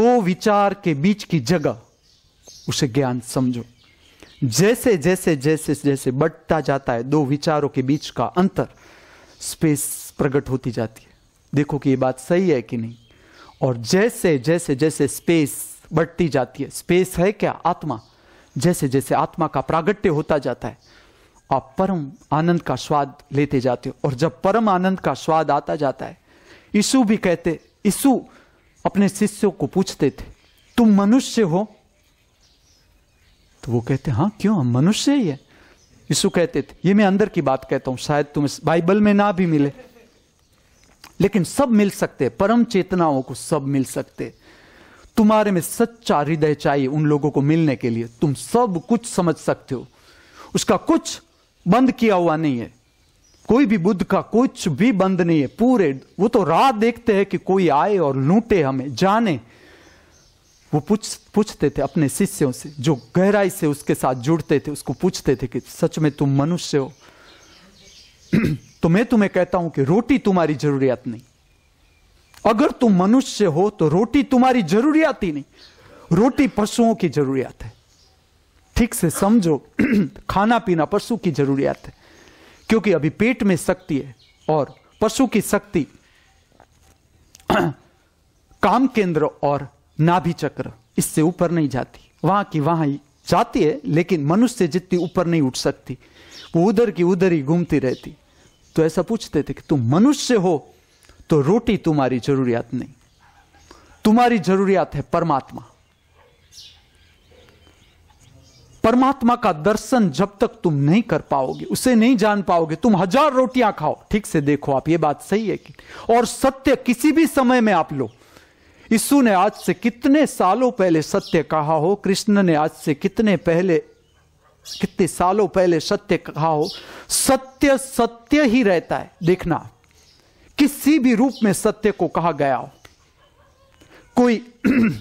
दो विचार के बीच की जगह उसे ज्ञान समझो जैसे जैसे जैसे जैसे बढ़ता जाता है दो विचारों के बीच का अंतर स्पेस प्रकट होती जाती है देखो कि ये बात सही है कि नहीं और जैसे जैसे जैसे स्पेस बढ़ती जाती है स्पेस है क्या आत्मा जैसे जैसे आत्मा का प्रागट्य होता जाता है आप परम आनंद का स्वाद लेते जाते हो और जब परम आनंद का स्वाद आता जाता है यीशु भी कहते यीशु अपने शिष्यों को पूछते थे तुम मनुष्य हो तो वो कहते हाँ क्यों हम मनुष्य ही है यीशु कहते थे ये मैं अंदर की बात कहता हूं शायद तुम बाइबल में ना भी मिले लेकिन सब मिल सकते परम चेतनाओं को सब मिल सकते तुम्हारे में सच्चा हृदय चाहिए उन लोगों को मिलने के लिए तुम सब कुछ समझ सकते हो उसका कुछ बंद किया हुआ नहीं है कोई भी बुद्ध का कुछ भी बंद नहीं है पूरे वो तो राह देखते हैं कि कोई आए और लूटे हमें जाने वो पूछ पूछते थे अपने शिष्यों से जो गहराई से उसके साथ जुड़ते थे उसको पूछते थे कि सच में तुम मनुष्य हो तो मैं तुम्हें कहता हूं कि रोटी तुम्हारी जरूरियात नहीं अगर तुम मनुष्य हो तो रोटी तुम्हारी जरूरियात ही नहीं रोटी पशुओं की जरूरियात है ठीक से समझो खाना पीना पशु की जरूरियात है क्योंकि अभी पेट में शक्ति है और पशु की शक्ति काम केंद्र और नाभि चक्र इससे ऊपर नहीं जाती वहां की वहां जाती है लेकिन मनुष्य जितनी ऊपर नहीं उठ सकती वो उधर की उधर ही घूमती रहती तो ऐसा पूछते थे कि तुम मनुष्य हो तो रोटी तुम्हारी जरूरियात नहीं तुम्हारी जरूरियात है परमात्मा परमात्मा का दर्शन जब तक तुम नहीं कर पाओगे उसे नहीं जान पाओगे तुम हजार रोटियां खाओ ठीक से देखो आप ये बात सही है कि और सत्य किसी भी समय में आप लोग यीशु ने आज से कितने सालों पहले सत्य कहा हो कृष्ण ने आज से कितने पहले कितने सालों पहले सत्य कहा हो सत्य सत्य ही रहता है देखना किसी भी रूप में सत्य को कहा गया हो कोई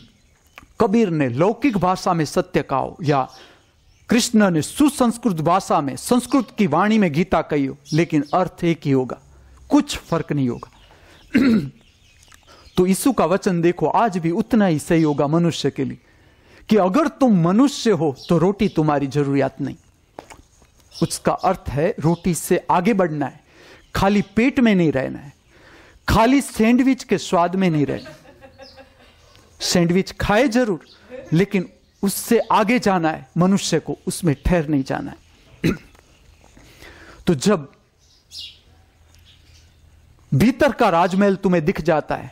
कबीर ने लौकिक भाषा में सत्य कहा हो या कृष्ण ने सुसंस्कृत भाषा में संस्कृत की वाणी में गीता कही हो लेकिन अर्थ एक ही होगा कुछ फर्क नहीं होगा तो यीशु का वचन देखो आज भी उतना ही सही होगा मनुष्य के लिए कि अगर तुम मनुष्य हो तो रोटी तुम्हारी जरूरियात नहीं उसका अर्थ है रोटी से आगे बढ़ना है खाली पेट में नहीं रहना है खाली सैंडविच के स्वाद में नहीं रहना सैंडविच खाए जरूर लेकिन उससे आगे जाना है मनुष्य को उसमें ठहर नहीं जाना है तो जब भीतर का राजमहल तुम्हें दिख जाता है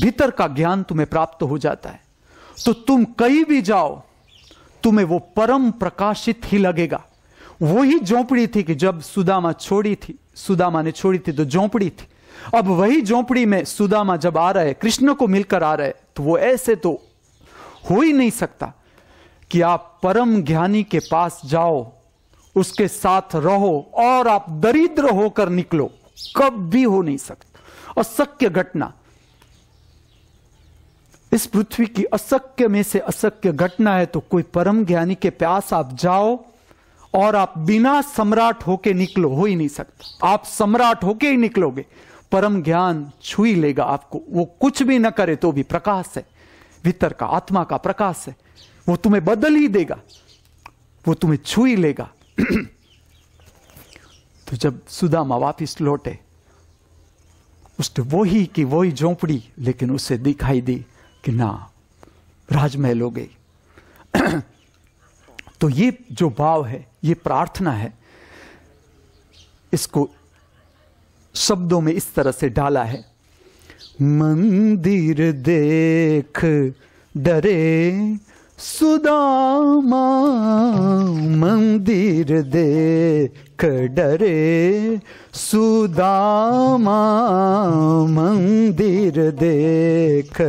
भीतर का ज्ञान तुम्हें प्राप्त हो जाता है तो तुम कहीं भी जाओ तुम्हें वो परम प्रकाशित ही लगेगा वही झोंपड़ी थी कि जब सुदामा छोड़ी थी सुदामा ने छोड़ी थी तो झोंपड़ी थी अब वही झोंपड़ी में सुदामा जब आ रहे कृष्ण को मिलकर आ रहे तो वो ऐसे तो हो ही नहीं सकता कि आप परम ज्ञानी के पास जाओ उसके साथ रहो और आप दरिद्र होकर निकलो कब भी हो नहीं सकता असत्य घटना इस पृथ्वी की असक्य में से असक्य घटना है तो कोई परम ज्ञानी के प्यास आप जाओ और आप बिना सम्राट होके निकलो हो ही नहीं सकता आप सम्राट होके ही निकलोगे परम ज्ञान छुई लेगा आपको वो कुछ भी ना करे तो भी प्रकाश है भीतर का आत्मा का प्रकाश है वो तुम्हें बदल ही देगा वो तुम्हें छू ही लेगा तो जब सुदामा वापिस लौटे उसने वो ही की वो ही झोंपड़ी लेकिन उसे दिखाई दी कि ना राजमहल हो गई तो ये जो भाव है ये प्रार्थना है इसको शब्दों में इस तरह से डाला है मंदिर देख डरे सुदामा मंदिर देख देख डरे सुदामा मंदिर देख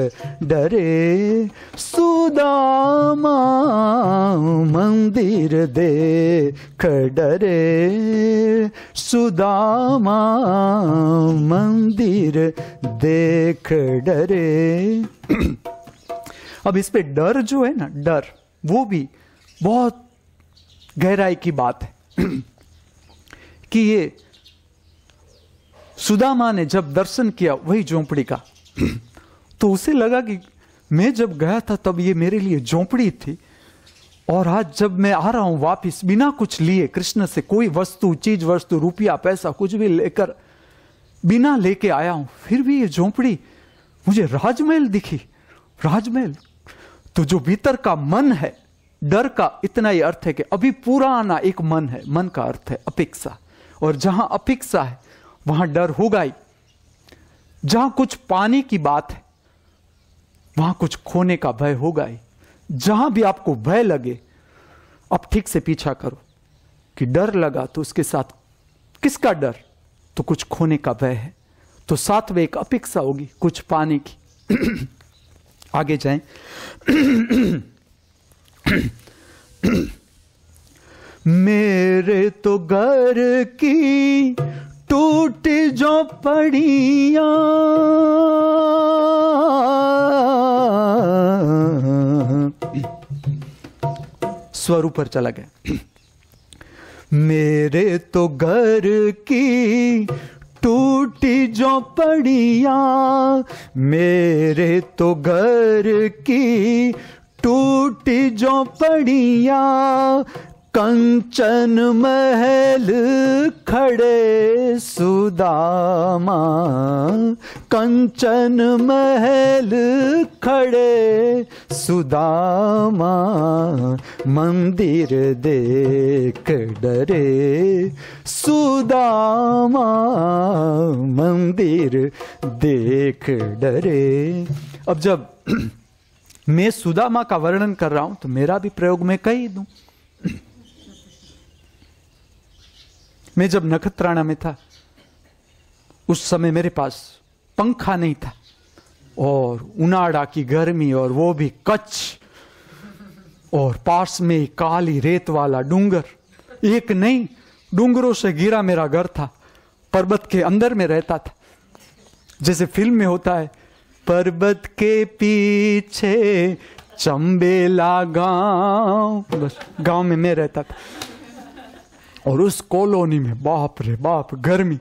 डरे सुदामा मंदिर देख डरे सुदामा मंदिर देख डरे अब इस पे डर जो है ना डर वो भी बहुत गहराई की बात है कि ये सुदामा ने जब दर्शन किया वही झोंपड़ी का तो उसे लगा कि मैं जब गया था तब ये मेरे लिए झोंपड़ी थी और आज जब मैं आ रहा हूं वापस बिना कुछ लिए कृष्ण से कोई वस्तु चीज वस्तु रुपया पैसा कुछ भी लेकर बिना लेके आया हूं फिर भी ये झोंपड़ी मुझे राजमहल दिखी राजमहल तो जो भीतर का मन है डर का इतना ही अर्थ है कि अभी पुराना एक मन है मन का अर्थ है अपेक्षा और जहां अपेक्षा है वहां डर होगा ही जहां कुछ पाने की बात है वहां कुछ खोने का भय होगा ही जहां भी आपको भय लगे अब ठीक से पीछा करो कि डर लगा तो उसके साथ किसका डर तो कुछ खोने का भय है तो साथ में एक अपेक्षा होगी कुछ पाने की आगे जाएं मेरे तो घर की टूट जो पड़िया स्वरूप पर चला गया मेरे तो घर की टूटी जो पड़िया मेरे तो घर की टूटी जो पड़िया कंचन महल खड़े सुदामा कंचन महल खड़े सुदामा मंदिर देख डरे सुदामा मंदिर देख डरे अब जब मैं सुदामा का वर्णन कर रहा हूं तो मेरा भी प्रयोग मैं कही दूं मैं जब नखत्राणा में था उस समय मेरे पास पंखा नहीं था और उनाड़ा की गर्मी और वो भी कच्छ और पास में काली रेत वाला डूंगर एक नहीं डूंगरों से गिरा मेरा घर था पर्वत के अंदर में रहता था जैसे फिल्म में होता है पर्वत के पीछे चंबेला गांव बस गांव में मैं रहता था और उस कॉलोनी में बाप रे बाप गर्मी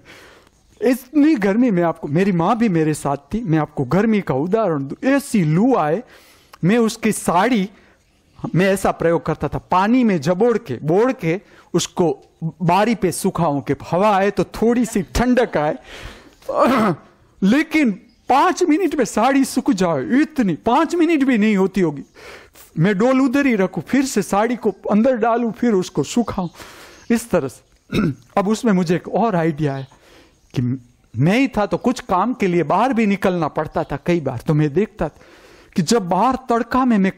इतनी गर्मी में आपको मेरी माँ भी मेरे साथ थी मैं आपको गर्मी का उदाहरण दू ऐसी लू आए मैं उसकी साड़ी मैं ऐसा प्रयोग करता था पानी में जबोड़ के बोड़ के उसको बारी पे सुखाऊं के हवा आए तो थोड़ी सी ठंडक आए लेकिन पांच मिनट में साड़ी सूख जाए इतनी पांच मिनट भी नहीं होती होगी मैं डोल उधर ही रखू फिर से साड़ी को अंदर डालू फिर उसको सुखाऊं इस तरह से अब उसमें मुझे एक और आइडिया है कि मैं ही था तो कुछ काम के लिए बाहर भी निकलना पड़ता था कई बार तो मैं देखता था कि जब बाहर तड़का में मैं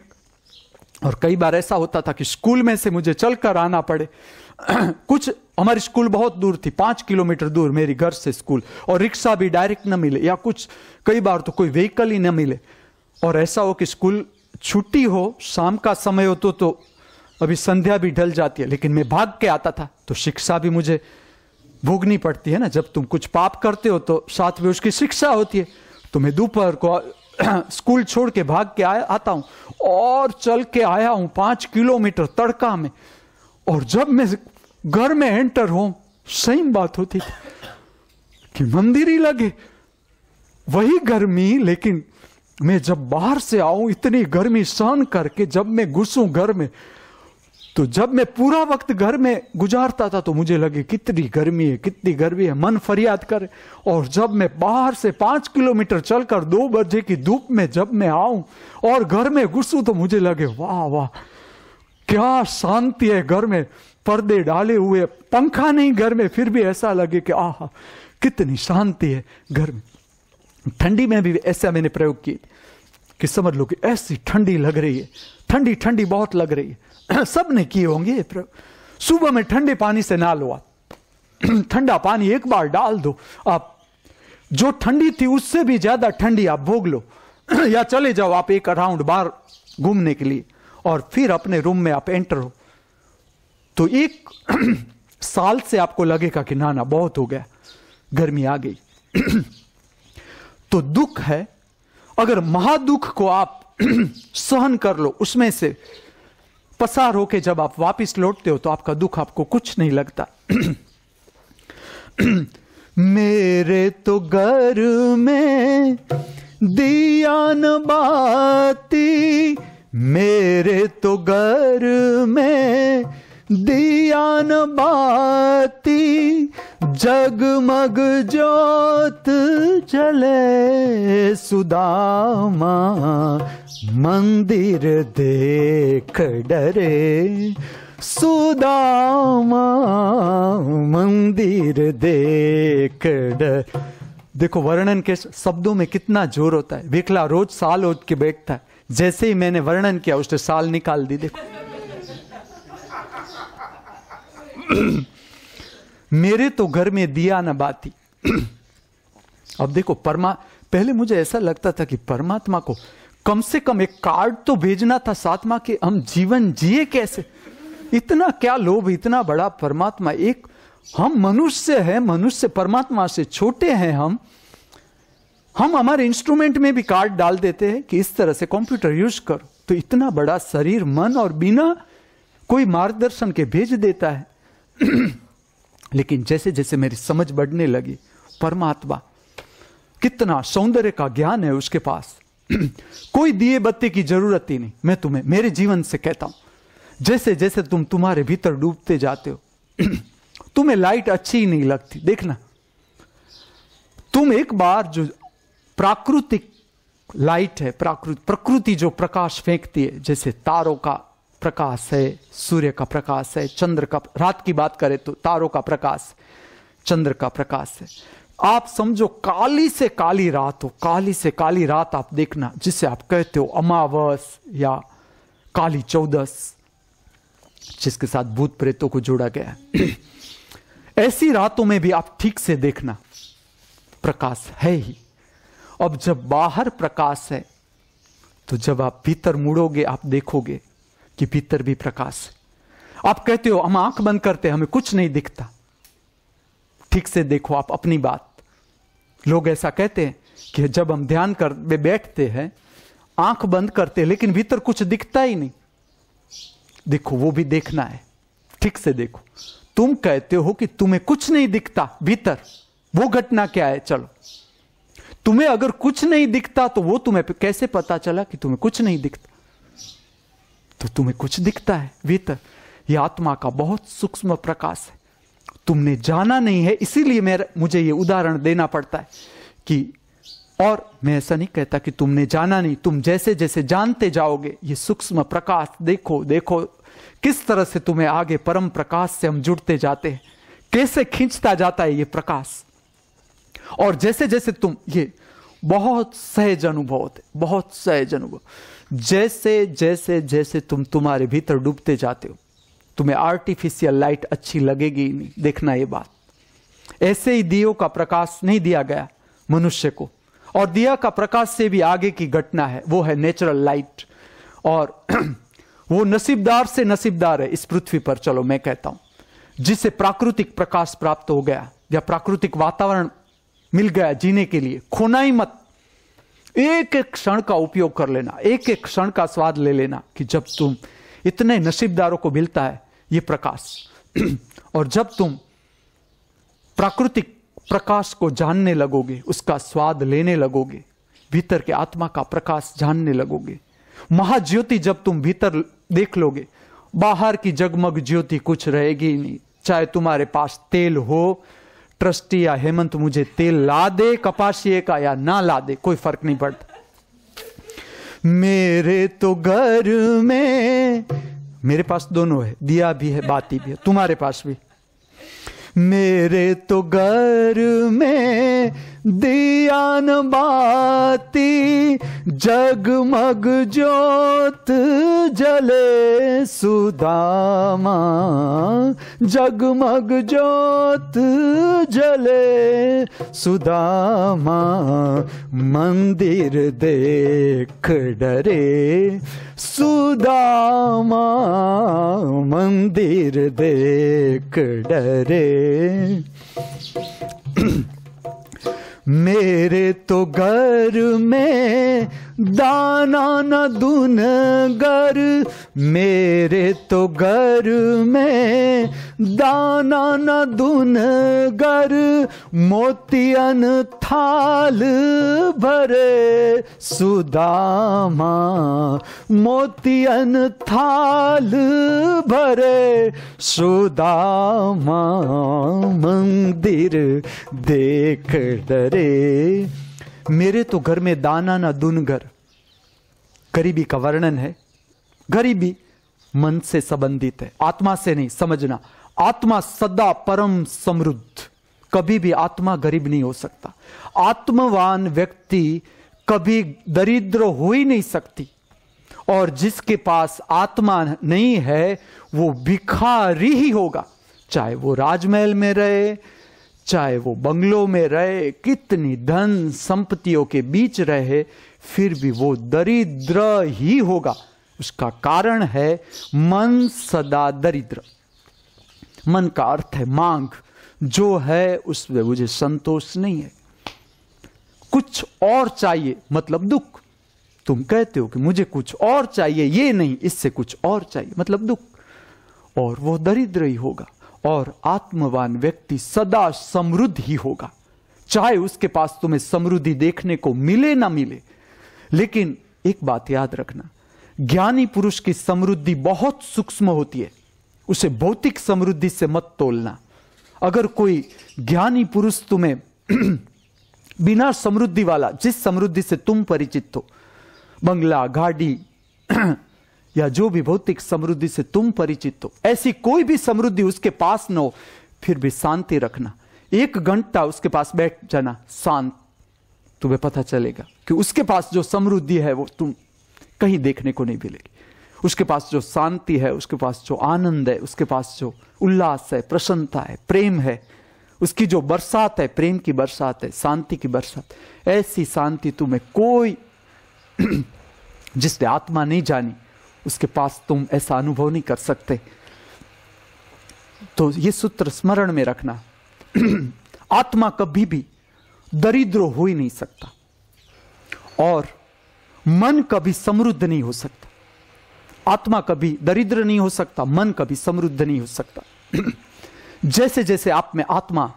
और कई बार ऐसा होता था कि स्कूल में से मुझे चलकर आना पड़े कुछ हमारी स्कूल बहुत दूर थी पांच किलोमीटर दूर मेरी घर से स्कूल और रिक्शा भी डायरेक्ट न मिले या कुछ कई बार तो कोई व्हीकल ही न मिले और ऐसा हो कि स्कूल छुट्टी हो शाम का समय हो तो तो अभी संध्या भी ढल जाती है लेकिन मैं भाग के आता था तो शिक्षा भी मुझे भोगनी पड़ती है ना जब तुम कुछ पाप करते हो तो साथ में उसकी शिक्षा होती है तो मैं दोपहर को स्कूल छोड़ के भाग के आया आता हूँ और चल के आया हूँ पाँच किलोमीटर तड़का में और जब मैं घर में एंटर हो सेम बात होती थी कि मंदिर ही लगे वही गर्मी लेकिन मैं जब बाहर से आऊं इतनी गर्मी सहन करके जब मैं घुसू घर में तो जब मैं पूरा वक्त घर में गुजारता था तो मुझे लगे कितनी गर्मी है कितनी गर्मी है मन फरियाद करे और जब मैं बाहर से पांच किलोमीटर चलकर दो बजे की धूप में जब मैं आऊं और घर में घुसू तो मुझे लगे वाह वाह क्या शांति है घर में पर्दे डाले हुए पंखा नहीं घर में फिर भी ऐसा लगे कि आह कितनी शांति है घर में ठंडी में भी ऐसा मैंने प्रयोग किए कि समझ लो कि ऐसी ठंडी लग रही है ठंडी ठंडी बहुत लग रही है सब ने किए होंगे सुबह में ठंडे पानी से ना लो आप ठंडा पानी एक बार डाल दो आप जो ठंडी थी उससे भी ज्यादा ठंडी आप भोग लो या चले जाओ आप एक अराउंड बार घूमने के लिए और फिर अपने रूम में आप एंटर हो तो एक साल से आपको लगेगा कि ना ना बहुत हो गया गर्मी आ गई तो दुख है अगर महादुख को आप सहन कर लो उसमें से पसार होके जब आप वापस लौटते हो तो आपका दुख आपको कुछ नहीं लगता मेरे तो घर में दिया न बाती मेरे तो घर में दिया न बाती जगमग जोत जले सुदामा मंदिर देख डरे सुदामा मंदिर देख डर देखो वर्णन के शब्दों में कितना जोर होता है विकला रोज साल उठ के बैठता है जैसे ही मैंने वर्णन किया उसने साल निकाल दी देखो मेरे तो घर में दिया न बाती अब देखो परमा पहले मुझे ऐसा लगता था कि परमात्मा को कम से कम एक कार्ड तो भेजना था सातमा के हम जीवन जिए कैसे इतना क्या लोभ इतना बड़ा परमात्मा एक हम मनुष्य है मनुष्य परमात्मा से छोटे हैं हम हम हमारे इंस्ट्रूमेंट में भी कार्ड डाल देते हैं कि इस तरह से कंप्यूटर यूज करो तो इतना बड़ा शरीर मन और बिना कोई मार्गदर्शन के भेज देता है लेकिन जैसे जैसे मेरी समझ बढ़ने लगी परमात्मा कितना सौंदर्य का ज्ञान है उसके पास कोई दिए बत्ती की जरूरत ही नहीं मैं तुम्हें मेरे जीवन से कहता हूं जैसे जैसे तुम तुम्हारे भीतर डूबते जाते हो तुम्हें लाइट अच्छी ही नहीं लगती देखना तुम एक बार जो प्राकृतिक लाइट है प्राकृतिक प्रकृति जो प्रकाश फेंकती है जैसे तारों का प्रकाश है सूर्य का प्रकाश है चंद्र का रात की बात करें तो तारों का प्रकाश चंद्र का प्रकाश है आप समझो काली से काली रात हो काली से काली रात आप देखना जिसे आप कहते हो अमावस या काली चौदस जिसके साथ भूत प्रेतों को जोड़ा गया ऐसी रातों में भी आप ठीक से देखना प्रकाश है ही अब जब बाहर प्रकाश है तो जब आप भीतर मुड़ोगे आप देखोगे कि भीतर भी प्रकाश है आप कहते हो हम आंख बंद करते हमें कुछ नहीं दिखता ठीक से देखो आप अपनी बात लोग ऐसा कहते हैं कि जब हम ध्यान कर बैठते हैं आंख बंद करते लेकिन भीतर कुछ दिखता ही नहीं देखो वो भी देखना है ठीक से देखो तुम कहते हो कि तुम्हें कुछ नहीं दिखता भीतर वो घटना क्या है चलो तुम्हें अगर कुछ नहीं दिखता तो वो तुम्हें कैसे पता चला कि तुम्हें कुछ नहीं दिखता तो तुम्हें कुछ दिखता है भीतर यह आत्मा का बहुत सूक्ष्म प्रकाश है तुमने जाना नहीं है इसीलिए मेरा मुझे ये उदाहरण देना पड़ता है कि और मैं ऐसा नहीं कहता कि तुमने जाना नहीं तुम जैसे जैसे जानते जाओगे ये सूक्ष्म प्रकाश देखो देखो किस तरह से तुम्हें आगे परम प्रकाश से हम जुड़ते जाते हैं कैसे खींचता जाता है ये प्रकाश और जैसे जैसे तुम ये बहुत सहज अनुभव होते बहुत सहज अनुभव जैसे जैसे जैसे तुम तुम्हारे भीतर डूबते जाते हो तुम्हें आर्टिफिशियल लाइट अच्छी लगेगी नहीं देखना ये बात ऐसे ही दियो का प्रकाश नहीं दिया गया मनुष्य को और दिया का प्रकाश से भी आगे की घटना है वो है नेचुरल लाइट और वो नसीबदार से नसीबदार है इस पृथ्वी पर चलो मैं कहता हूं जिसे प्राकृतिक प्रकाश प्राप्त हो गया या प्राकृतिक वातावरण मिल गया जीने के लिए खोना ही मत एक एक क्षण का उपयोग कर लेना एक एक क्षण का स्वाद ले लेना कि जब तुम इतने नसीबदारों को मिलता है ये प्रकाश और जब तुम प्राकृतिक प्रकाश को जानने लगोगे उसका स्वाद लेने लगोगे भीतर के आत्मा का प्रकाश जानने लगोगे महाज्योति जब तुम भीतर देख लोगे बाहर की जगमग ज्योति कुछ रहेगी ही नहीं चाहे तुम्हारे पास तेल हो ट्रस्टी या हेमंत मुझे तेल ला दे कपासिए का या ना ला दे कोई फर्क नहीं पड़ता मेरे तो घर में मेरे पास दोनों है दिया भी है बाती भी है तुम्हारे पास भी मेरे तो घर में दिया न बाती जगमग जोत जले सुदामा जगमग जोत जले सुदामा मंदिर देख डरे सुदामा मंदिर देख डरे मेरे तो घर में दाना न दून गर मेरे तो घर में दाना न दून गर मोतियन थाल भरे सुदामा मोतियन थाल भरे सुदामा मंदिर देख डरे मेरे तो घर में दाना ना दुन घर गरीबी का वर्णन है गरीबी मन से संबंधित है आत्मा से नहीं समझना आत्मा सदा परम समृद्ध कभी भी आत्मा गरीब नहीं हो सकता आत्मवान व्यक्ति कभी दरिद्र हो ही नहीं सकती और जिसके पास आत्मा नहीं है वो भिखारी ही होगा चाहे वो राजमहल में रहे चाहे वो बंगलों में रहे कितनी धन संपत्तियों के बीच रहे फिर भी वो दरिद्र ही होगा उसका कारण है मन सदा दरिद्र मन का अर्थ है मांग जो है उसमें मुझे संतोष नहीं है कुछ और चाहिए मतलब दुख तुम कहते हो कि मुझे कुछ और चाहिए ये नहीं इससे कुछ और चाहिए मतलब दुख और वो दरिद्र ही होगा और आत्मवान व्यक्ति सदा समृद्ध ही होगा चाहे उसके पास तुम्हें समृद्धि देखने को मिले ना मिले लेकिन एक बात याद रखना ज्ञानी पुरुष की समृद्धि बहुत सूक्ष्म होती है उसे भौतिक समृद्धि से मत तोलना अगर कोई ज्ञानी पुरुष तुम्हें बिना समृद्धि वाला जिस समृद्धि से तुम परिचित हो बंगला गाड़ी या जो भी भौतिक समृद्धि से तुम परिचित हो ऐसी कोई भी समृद्धि उसके पास न हो फिर भी शांति रखना एक घंटा उसके पास बैठ जाना शांत तुम्हें पता चलेगा कि उसके पास जो समृद्धि है वो तुम कहीं देखने को नहीं मिलेगी उसके पास जो शांति है उसके पास जो आनंद है उसके पास जो उल्लास है प्रसन्नता है प्रेम है उसकी जो बरसात है प्रेम की बरसात है शांति की बरसात ऐसी शांति तुम्हें कोई जिसने आत्मा नहीं जानी उसके पास तुम ऐसा अनुभव नहीं कर सकते तो ये सूत्र स्मरण में रखना आत्मा कभी भी दरिद्र हो ही नहीं सकता और मन कभी समृद्ध नहीं हो सकता आत्मा कभी दरिद्र नहीं हो सकता मन कभी समृद्ध नहीं हो सकता जैसे जैसे आप में आत्मा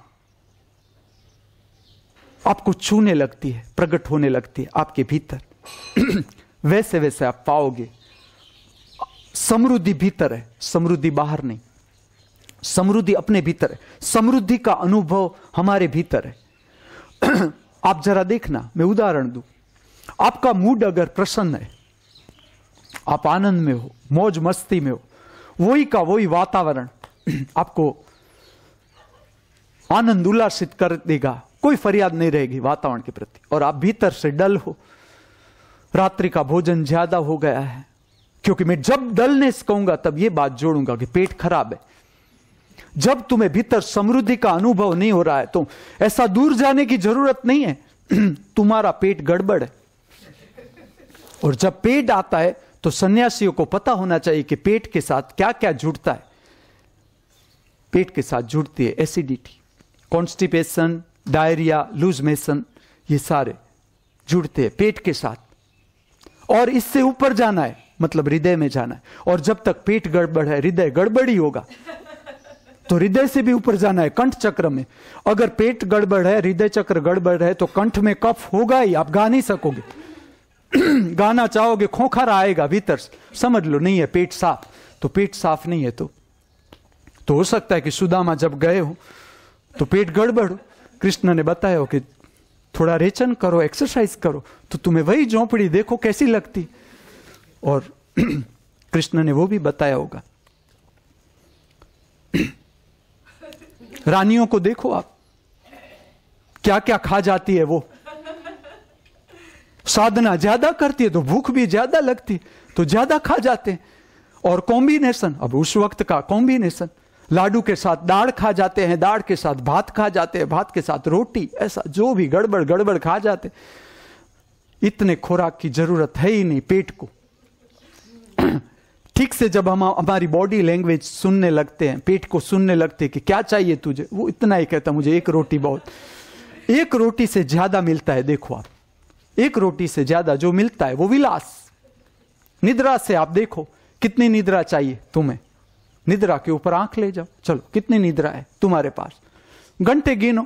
आपको छूने लगती है प्रकट होने लगती है आपके भीतर वैसे वैसे आप पाओगे समृद्धि भीतर है समृद्धि बाहर नहीं समृद्धि अपने भीतर है समृद्धि का अनुभव हमारे भीतर है आप जरा देखना मैं उदाहरण दू आपका मूड अगर प्रसन्न है आप आनंद में हो मौज मस्ती में हो वही का वही वातावरण आपको आनंद उल्लासित कर देगा कोई फरियाद नहीं रहेगी वातावरण के प्रति और आप भीतर से डल हो रात्रि का भोजन ज्यादा हो गया है क्योंकि मैं जब डलनेस कहूंगा तब यह बात जोड़ूंगा कि पेट खराब है जब तुम्हें भीतर समृद्धि का अनुभव नहीं हो रहा है तो ऐसा दूर जाने की जरूरत नहीं है तुम्हारा पेट गड़बड़ है और जब पेट आता है तो सन्यासियों को पता होना चाहिए कि पेट के साथ क्या क्या जुड़ता है पेट के साथ जुड़ती है एसिडिटी कॉन्स्टिपेशन डायरिया लूज ये सारे जुड़ते हैं पेट के साथ और इससे ऊपर जाना है मतलब हृदय में जाना है और जब तक पेट गड़बड़ है हृदय गड़बड़ी होगा तो हृदय से भी ऊपर जाना है कंठ चक्र में अगर पेट गड़बड़ है हृदय चक्र गड़बड़ है तो कंठ में कफ होगा ही आप गा नहीं सकोगे गाना चाहोगे खोखर आएगा भीतर समझ लो नहीं है पेट साफ तो पेट साफ नहीं है तो तो हो सकता है कि सुदामा जब गए हो तो पेट गड़बड़ हो कृष्ण ने बताया हो कि थोड़ा रेचन करो एक्सरसाइज करो तो तुम्हें वही झोंपड़ी देखो कैसी लगती और कृष्ण ने वो भी बताया होगा रानियों को देखो आप क्या क्या खा जाती है वो साधना ज्यादा करती है तो भूख भी ज्यादा लगती तो ज्यादा खा जाते हैं और कॉम्बिनेशन अब उस वक्त का कॉम्बिनेशन लाडू के साथ दाढ़ खा जाते हैं दाढ़ के साथ भात खा जाते हैं भात के साथ रोटी ऐसा जो भी गड़बड़ गड़बड़ खा जाते इतने खुराक की जरूरत है ही नहीं पेट को ठीक से जब हम हमारी बॉडी लैंग्वेज सुनने लगते हैं पेट को सुनने लगते हैं कि क्या चाहिए तुझे वो इतना ही कहता मुझे एक रोटी बहुत एक रोटी से ज्यादा मिलता है देखो आप एक रोटी से ज्यादा जो मिलता है वो विलास निद्रा से आप देखो कितनी निद्रा चाहिए तुम्हें निद्रा के ऊपर आंख ले जाओ चलो कितनी निद्रा है तुम्हारे पास घंटे गिनो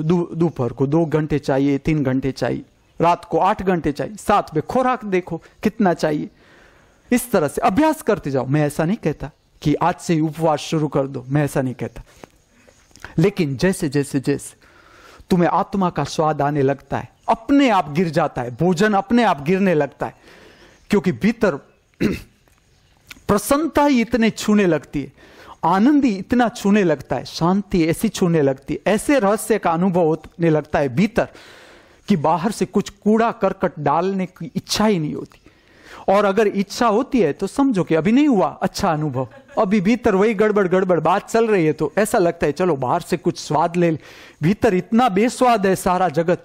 दोपहर दु, को दो घंटे चाहिए तीन घंटे चाहिए रात को आठ घंटे चाहिए साथ में खोराक देखो कितना चाहिए इस तरह से अभ्यास करते जाओ मैं ऐसा नहीं कहता कि आज से ही उपवास शुरू कर दो मैं ऐसा नहीं कहता लेकिन जैसे जैसे जैसे तुम्हें आत्मा का स्वाद आने लगता है अपने आप गिर जाता है भोजन अपने आप गिरने लगता है क्योंकि भीतर प्रसन्नता ही इतने छूने लगती है आनंद ही इतना छूने लगता है शांति ऐसी छूने लगती है ऐसे रहस्य का अनुभव होने लगता है भीतर कि बाहर से कुछ कूड़ा करकट डालने की इच्छा ही नहीं होती और अगर इच्छा होती है तो समझो कि अभी नहीं हुआ अच्छा अनुभव अभी भीतर वही गड़बड़ गड़बड़ बात चल रही है तो ऐसा लगता है चलो बाहर से कुछ स्वाद ले भीतर इतना बेस्वाद है सारा जगत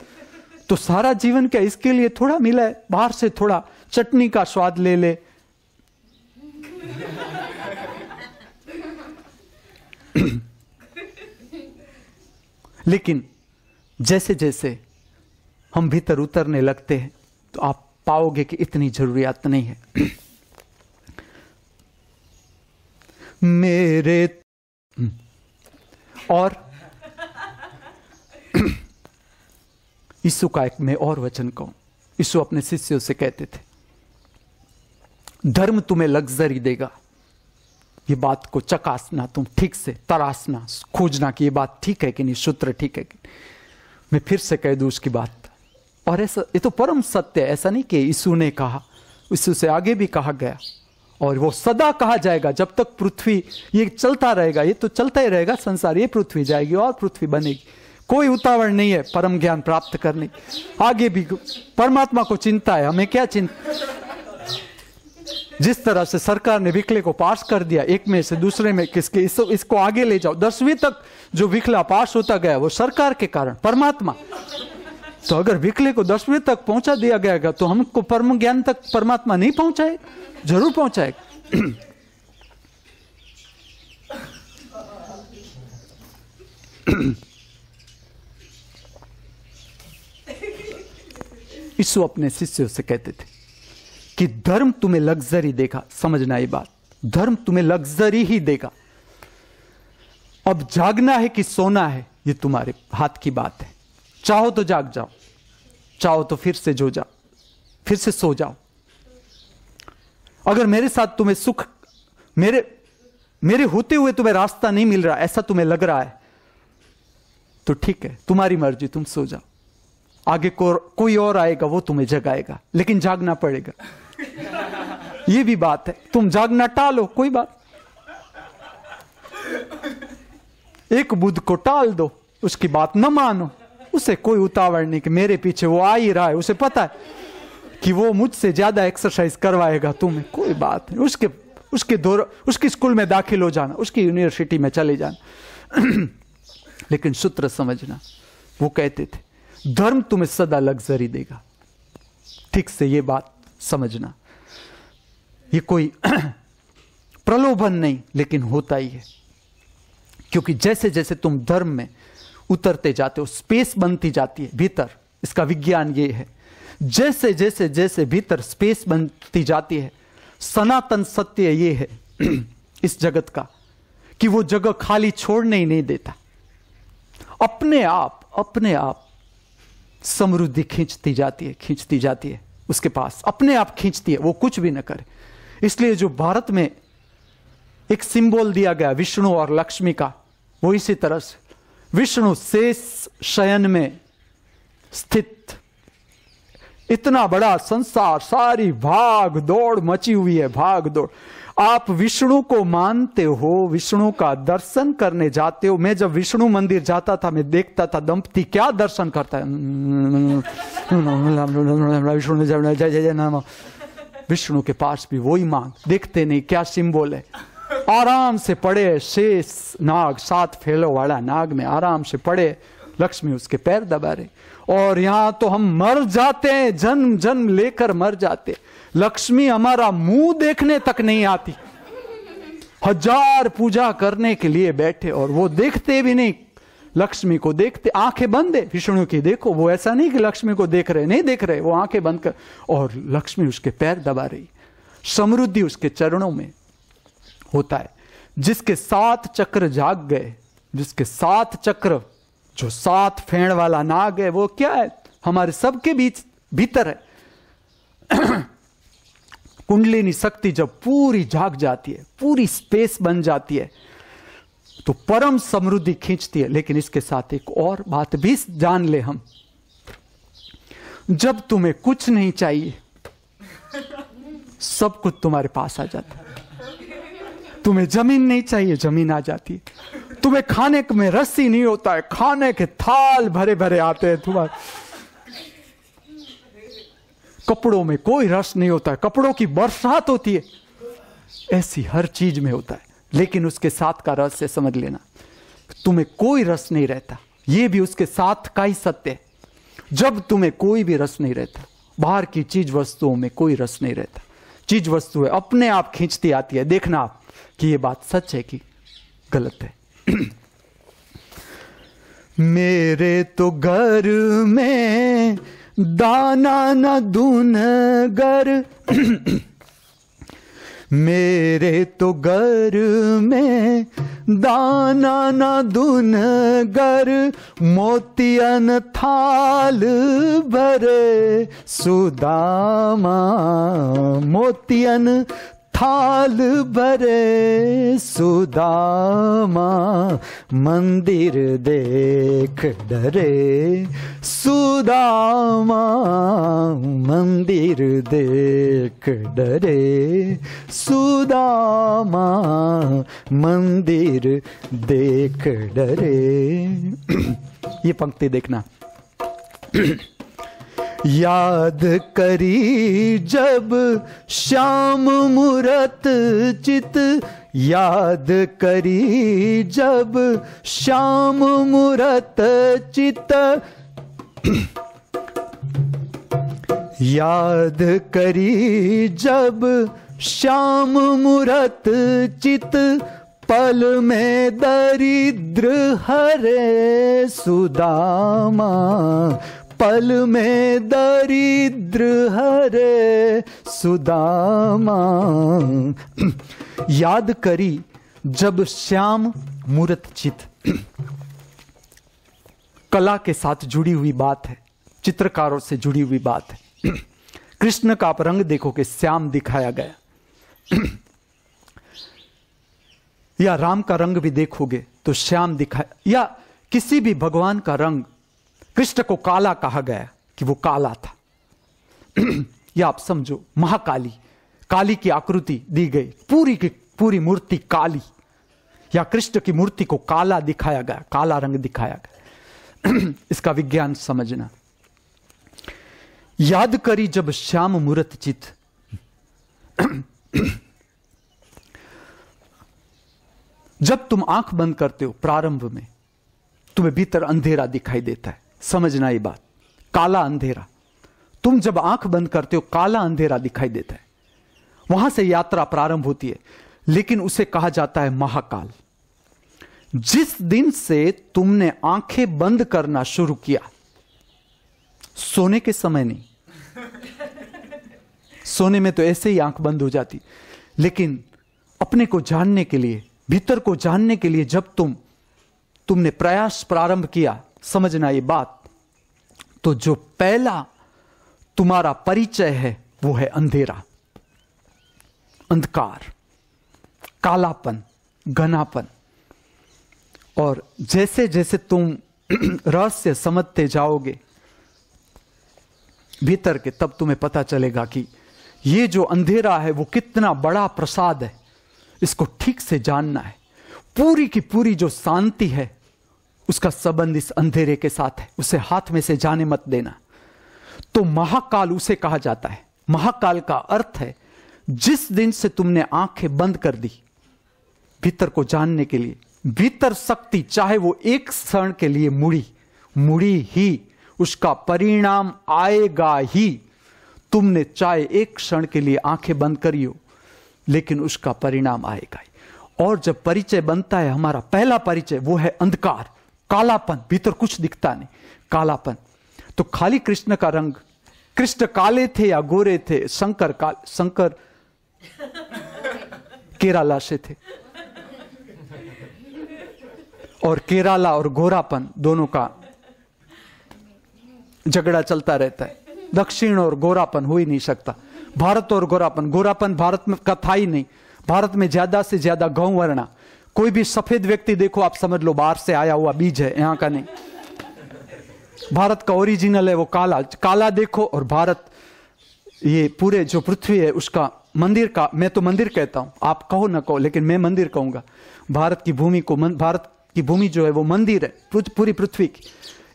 तो सारा जीवन क्या इसके लिए थोड़ा मिला है बाहर से थोड़ा चटनी का स्वाद ले ले लेकिन जैसे जैसे हम भीतर उतरने लगते हैं तो आप पाओगे कि इतनी जरूरियात नहीं है मेरे और ईसु का एक मैं और वचन कहूं ईसु अपने शिष्यों से कहते थे धर्म तुम्हें लग्जरी देगा ये बात को चकासना तुम ठीक से तरासना खोजना कि ये बात ठीक है कि नहीं सूत्र ठीक है कि मैं फिर से कह दू उसकी बात और ऐसा ये तो परम सत्य है ऐसा नहीं कि यीशु ने कहा यीशु से आगे भी कहा गया और वो सदा कहा जाएगा जब तक पृथ्वी ये चलता रहेगा ये तो चलता ही रहेगा संसार ये पृथ्वी जाएगी और पृथ्वी बनेगी कोई उतावर नहीं है परम ज्ञान प्राप्त करने आगे भी परमात्मा को चिंता है हमें क्या चिंता जिस तरह से सरकार ने विकले को पास कर दिया एक में से दूसरे में किसके इस, इसको आगे ले जाओ दसवीं तक जो विकला पास होता गया वो सरकार के कारण परमात्मा तो अगर विकले को दसवें तक पहुंचा दिया गया तो हमको परम ज्ञान तक परमात्मा नहीं पहुंचाए जरूर पहुंचाएगा यीशु अपने शिष्यों से कहते थे कि धर्म तुम्हें लग्जरी देगा समझना ये बात धर्म तुम्हें लग्जरी ही देगा अब जागना है कि सोना है ये तुम्हारे हाथ की बात है चाहो तो जाग जाओ चाहो तो फिर से जो जाओ फिर से सो जाओ अगर मेरे साथ तुम्हें सुख मेरे मेरे होते हुए तुम्हें रास्ता नहीं मिल रहा ऐसा तुम्हें लग रहा है तो ठीक है तुम्हारी मर्जी तुम सो जाओ आगे को, कोई और आएगा वो तुम्हें जगाएगा लेकिन जागना पड़ेगा ये भी बात है तुम जागना टालो कोई बात एक बुद्ध को टाल दो उसकी बात न मानो उसे कोई उतावर नहीं कि मेरे पीछे वो आ ही रहा है उसे पता है कि वो मुझसे ज़्यादा एक्सरसाइज करवाएगा तुम्हें कोई बात नहीं उसके उसके दौर उसके स्कूल में दाखिल हो जाना उसकी यूनिवर्सिटी में चले जाना लेकिन सूत्र समझना वो कहते थे धर्म तुम्हें सदा लग्जरी देगा ठीक से ये बात समझना ये कोई प्रलोभन नहीं लेकिन होता ही है क्योंकि जैसे जैसे तुम धर्म में उतरते जाते हो स्पेस बनती जाती है भीतर इसका विज्ञान ये है जैसे जैसे जैसे भीतर स्पेस बनती जाती है सनातन सत्य ये है इस जगत का कि वो जगह खाली छोड़ने ही नहीं देता अपने आप अपने आप समृद्धि खींचती जाती है खींचती जाती है उसके पास अपने आप खींचती है वो कुछ भी न करे इसलिए जो भारत में एक सिंबल दिया गया विष्णु और लक्ष्मी का वो इसी तरह से विष्णु शेष शयन में स्थित इतना बड़ा संसार सारी भाग दौड़ मची हुई है भाग दौड़ आप विष्णु को मानते हो विष्णु का दर्शन करने जाते हो मैं जब विष्णु मंदिर जाता था मैं देखता था दंपति क्या दर्शन करता है विष्णु जय जय जय नाम विष्णु के पास भी वही मांग देखते नहीं क्या सिंबल है आराम से पड़े शेष नाग सात फेलों वाला नाग में आराम से पड़े लक्ष्मी उसके पैर दबा रहे और यहां तो हम मर जाते हैं जन्म जन्म लेकर मर जाते लक्ष्मी हमारा मुंह देखने तक नहीं आती हजार पूजा करने के लिए बैठे और वो देखते भी नहीं लक्ष्मी को देखते आंखें बंद है विष्णु की देखो वो ऐसा नहीं कि लक्ष्मी को देख रहे नहीं देख रहे वो आंखें बंद कर और लक्ष्मी उसके पैर दबा रही समृद्धि उसके चरणों में होता है जिसके सात चक्र जाग गए जिसके सात चक्र जो सात फेण वाला नाग है वो क्या है हमारे सबके बीच भीतर है कुंडलिनी शक्ति जब पूरी जाग जाती है पूरी स्पेस बन जाती है तो परम समृद्धि खींचती है लेकिन इसके साथ एक और बात भी जान ले हम जब तुम्हें कुछ नहीं चाहिए सब कुछ तुम्हारे पास आ जाता है तुम्हें जमीन नहीं चाहिए जमीन आ जाती है तुम्हें खाने में रस्सी नहीं होता है खाने के थाल भरे भरे आते हैं तुम्हारे कपड़ों में कोई रस नहीं होता है कपड़ों की बरसात होती है ऐसी हर चीज में होता है लेकिन उसके साथ का रस है समझ लेना तुम्हें कोई रस नहीं रहता यह भी उसके साथ का ही सत्य है जब तुम्हें कोई भी रस नहीं रहता बाहर की चीज वस्तुओं में कोई रस नहीं रहता चीज वस्तु है अपने आप खींचती आती है देखना आप कि ये बात सच है कि गलत है मेरे तो घर में दाना न दून घर मेरे तो घर में दाना न दून घर मोतियन थाल भरे सुदामा मोतियन थाल बरे सुदामा मंदिर देख डरे सुदामा मंदिर देख डरे सुदामा मंदिर देख डरे ये पंक्ति देखना याद करी जब श्याम मूरत चित याद करी जब श्याम मूरत चित याद करी जब श्याम मूरत चित पल में दरिद्र हरे सुदामा पल में दरिद्र हरे सुदामा याद करी जब श्याम मूर्त चित कला के साथ जुड़ी हुई बात है चित्रकारों से जुड़ी हुई बात है कृष्ण का आप रंग देखोगे श्याम दिखाया गया या राम का रंग भी देखोगे तो श्याम दिखाया या किसी भी भगवान का रंग कृष्ण को काला कहा गया कि वो काला था यह आप समझो महाकाली काली की आकृति दी गई पूरी की पूरी मूर्ति काली या कृष्ण की मूर्ति को काला दिखाया गया काला रंग दिखाया गया इसका विज्ञान समझना याद करी जब श्याम मूर्त चित जब तुम आंख बंद करते हो प्रारंभ में तुम्हें भीतर अंधेरा दिखाई देता है समझना ये बात काला अंधेरा तुम जब आंख बंद करते हो काला अंधेरा दिखाई देता है वहां से यात्रा प्रारंभ होती है लेकिन उसे कहा जाता है महाकाल जिस दिन से तुमने आंखें बंद करना शुरू किया सोने के समय नहीं सोने में तो ऐसे ही आंख बंद हो जाती लेकिन अपने को जानने के लिए भीतर को जानने के लिए जब तुम तुमने प्रयास प्रारंभ किया समझना ये बात तो जो पहला तुम्हारा परिचय है वो है अंधेरा अंधकार कालापन घनापन और जैसे जैसे तुम रहस्य समझते जाओगे भीतर के तब तुम्हें पता चलेगा कि ये जो अंधेरा है वो कितना बड़ा प्रसाद है इसको ठीक से जानना है पूरी की पूरी जो शांति है उसका संबंध इस अंधेरे के साथ है उसे हाथ में से जाने मत देना तो महाकाल उसे कहा जाता है महाकाल का अर्थ है जिस दिन से तुमने आंखें बंद कर दी भीतर को जानने के लिए भीतर शक्ति चाहे वो एक क्षण के लिए मुड़ी मुड़ी ही उसका परिणाम आएगा ही तुमने चाहे एक क्षण के लिए आंखें बंद करियो लेकिन उसका परिणाम आएगा ही और जब परिचय बनता है हमारा पहला परिचय वो है अंधकार कालापन भीतर कुछ दिखता नहीं कालापन तो खाली कृष्ण का रंग कृष्ण काले थे या गोरे थे शंकर काल शंकर केराला से थे और केराला और गोरापन दोनों का झगड़ा चलता रहता है दक्षिण और गोरापन हो ही नहीं सकता भारत और गोरापन गोरापन भारत में का था ही नहीं भारत में ज्यादा से ज्यादा गौ वर्णा कोई भी सफेद व्यक्ति देखो आप समझ लो बाहर से आया हुआ बीज है यहां का नहीं भारत का ओरिजिनल है वो काला काला देखो और भारत ये पूरे जो पृथ्वी है उसका मंदिर का मैं तो मंदिर कहता हूं आप कहो ना कहो लेकिन मैं मंदिर कहूंगा भारत की भूमि को भारत की भूमि जो है वो मंदिर है पूरी पृथ्वी की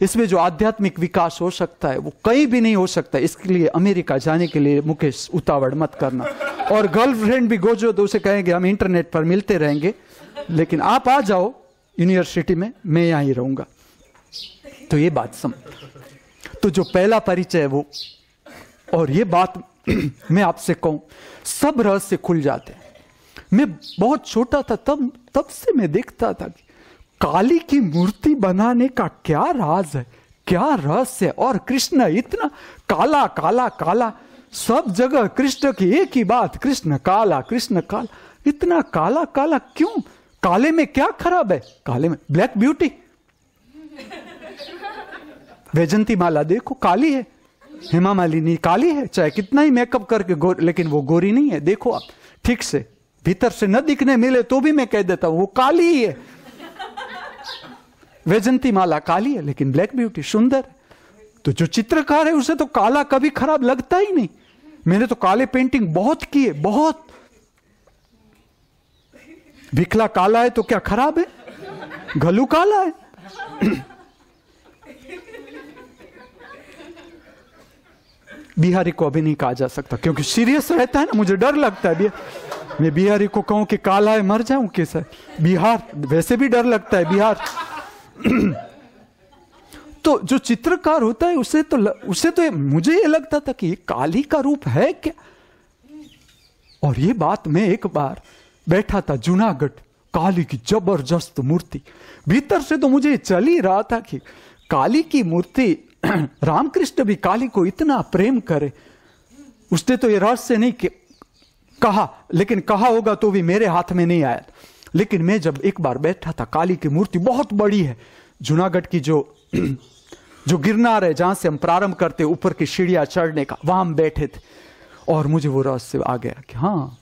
इसमें जो आध्यात्मिक विकास हो सकता है वो कहीं भी नहीं हो सकता इसके लिए अमेरिका जाने के लिए मुकेश उतावड़ मत करना और गर्लफ्रेंड भी गोजो तो उसे कहेंगे हम इंटरनेट पर मिलते रहेंगे लेकिन आप आ जाओ यूनिवर्सिटी में मैं यहां ही तो ये बात समझ तो जो पहला परिचय है वो और ये बात मैं आपसे कहूं सब रहस्य खुल जाते हैं मैं बहुत छोटा था तब तब से मैं देखता था कि काली की मूर्ति बनाने का क्या राज है क्या रहस्य और कृष्ण इतना काला काला काला सब जगह कृष्ण की एक ही बात कृष्ण काला कृष्ण काला इतना काला काला क्यों काले में क्या खराब है काले में ब्लैक ब्यूटी वैजंती माला देखो काली है हेमा मालिनी काली है चाहे कितना ही मेकअप करके गोर, लेकिन वो गोरी नहीं है देखो आप ठीक से भीतर से न दिखने मिले तो भी मैं कह देता हूं वो काली ही है वैजंती माला काली है लेकिन ब्लैक ब्यूटी सुंदर है तो जो चित्रकार है उसे तो काला कभी खराब लगता ही नहीं मैंने तो काले पेंटिंग बहुत की है बहुत भिखला काला है तो क्या खराब है घलू काला है बिहारी को अभी नहीं कहा जा सकता क्योंकि सीरियस रहता है ना मुझे डर लगता है मैं बिहारी को कहूं कि काला है मर जाऊं कैसा बिहार वैसे भी डर लगता है बिहार तो जो चित्रकार होता है उसे तो उसे तो मुझे ये लगता था कि ये काली का रूप है क्या और ये बात मैं एक बार बैठा था जूनागढ़ काली की जबरदस्त मूर्ति भीतर से तो मुझे चल ही रहा था कि काली की मूर्ति रामकृष्ण भी काली को इतना प्रेम करे उसने तो ये रहस्य नहीं कि कहा लेकिन कहा होगा तो भी मेरे हाथ में नहीं आया लेकिन मैं जब एक बार बैठा था काली की मूर्ति बहुत बड़ी है जूनागढ़ की जो जो गिरनार है जहां से हम प्रारंभ करते ऊपर की सीढ़िया चढ़ने का वहां हम बैठे थे और मुझे वो रहस्य आ गया कि हाँ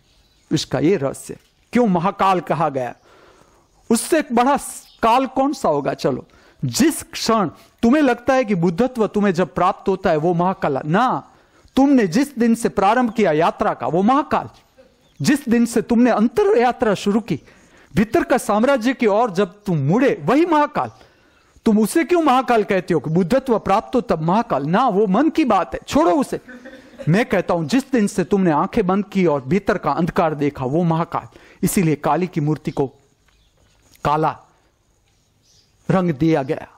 इसका ये रहस्य क्यों महाकाल कहा गया उससे बड़ा काल कौन सा होगा चलो जिस क्षण तुम्हें लगता है कि बुद्धत्व तुम्हें जब प्राप्त होता है वो महाकाल ना तुमने जिस दिन से प्रारंभ किया यात्रा का वो महाकाल जिस दिन से तुमने अंतर यात्रा शुरू की भीतर का साम्राज्य की ओर जब तुम मुड़े वही महाकाल तुम उसे क्यों महाकाल कहते हो कि बुद्धत्व प्राप्त हो तब महाकाल ना वो मन की बात है छोड़ो उसे मैं कहता हूं जिस दिन से तुमने आंखें बंद की और भीतर का अंधकार देखा वो महाकाल इसीलिए काली की मूर्ति को काला रंग दिया गया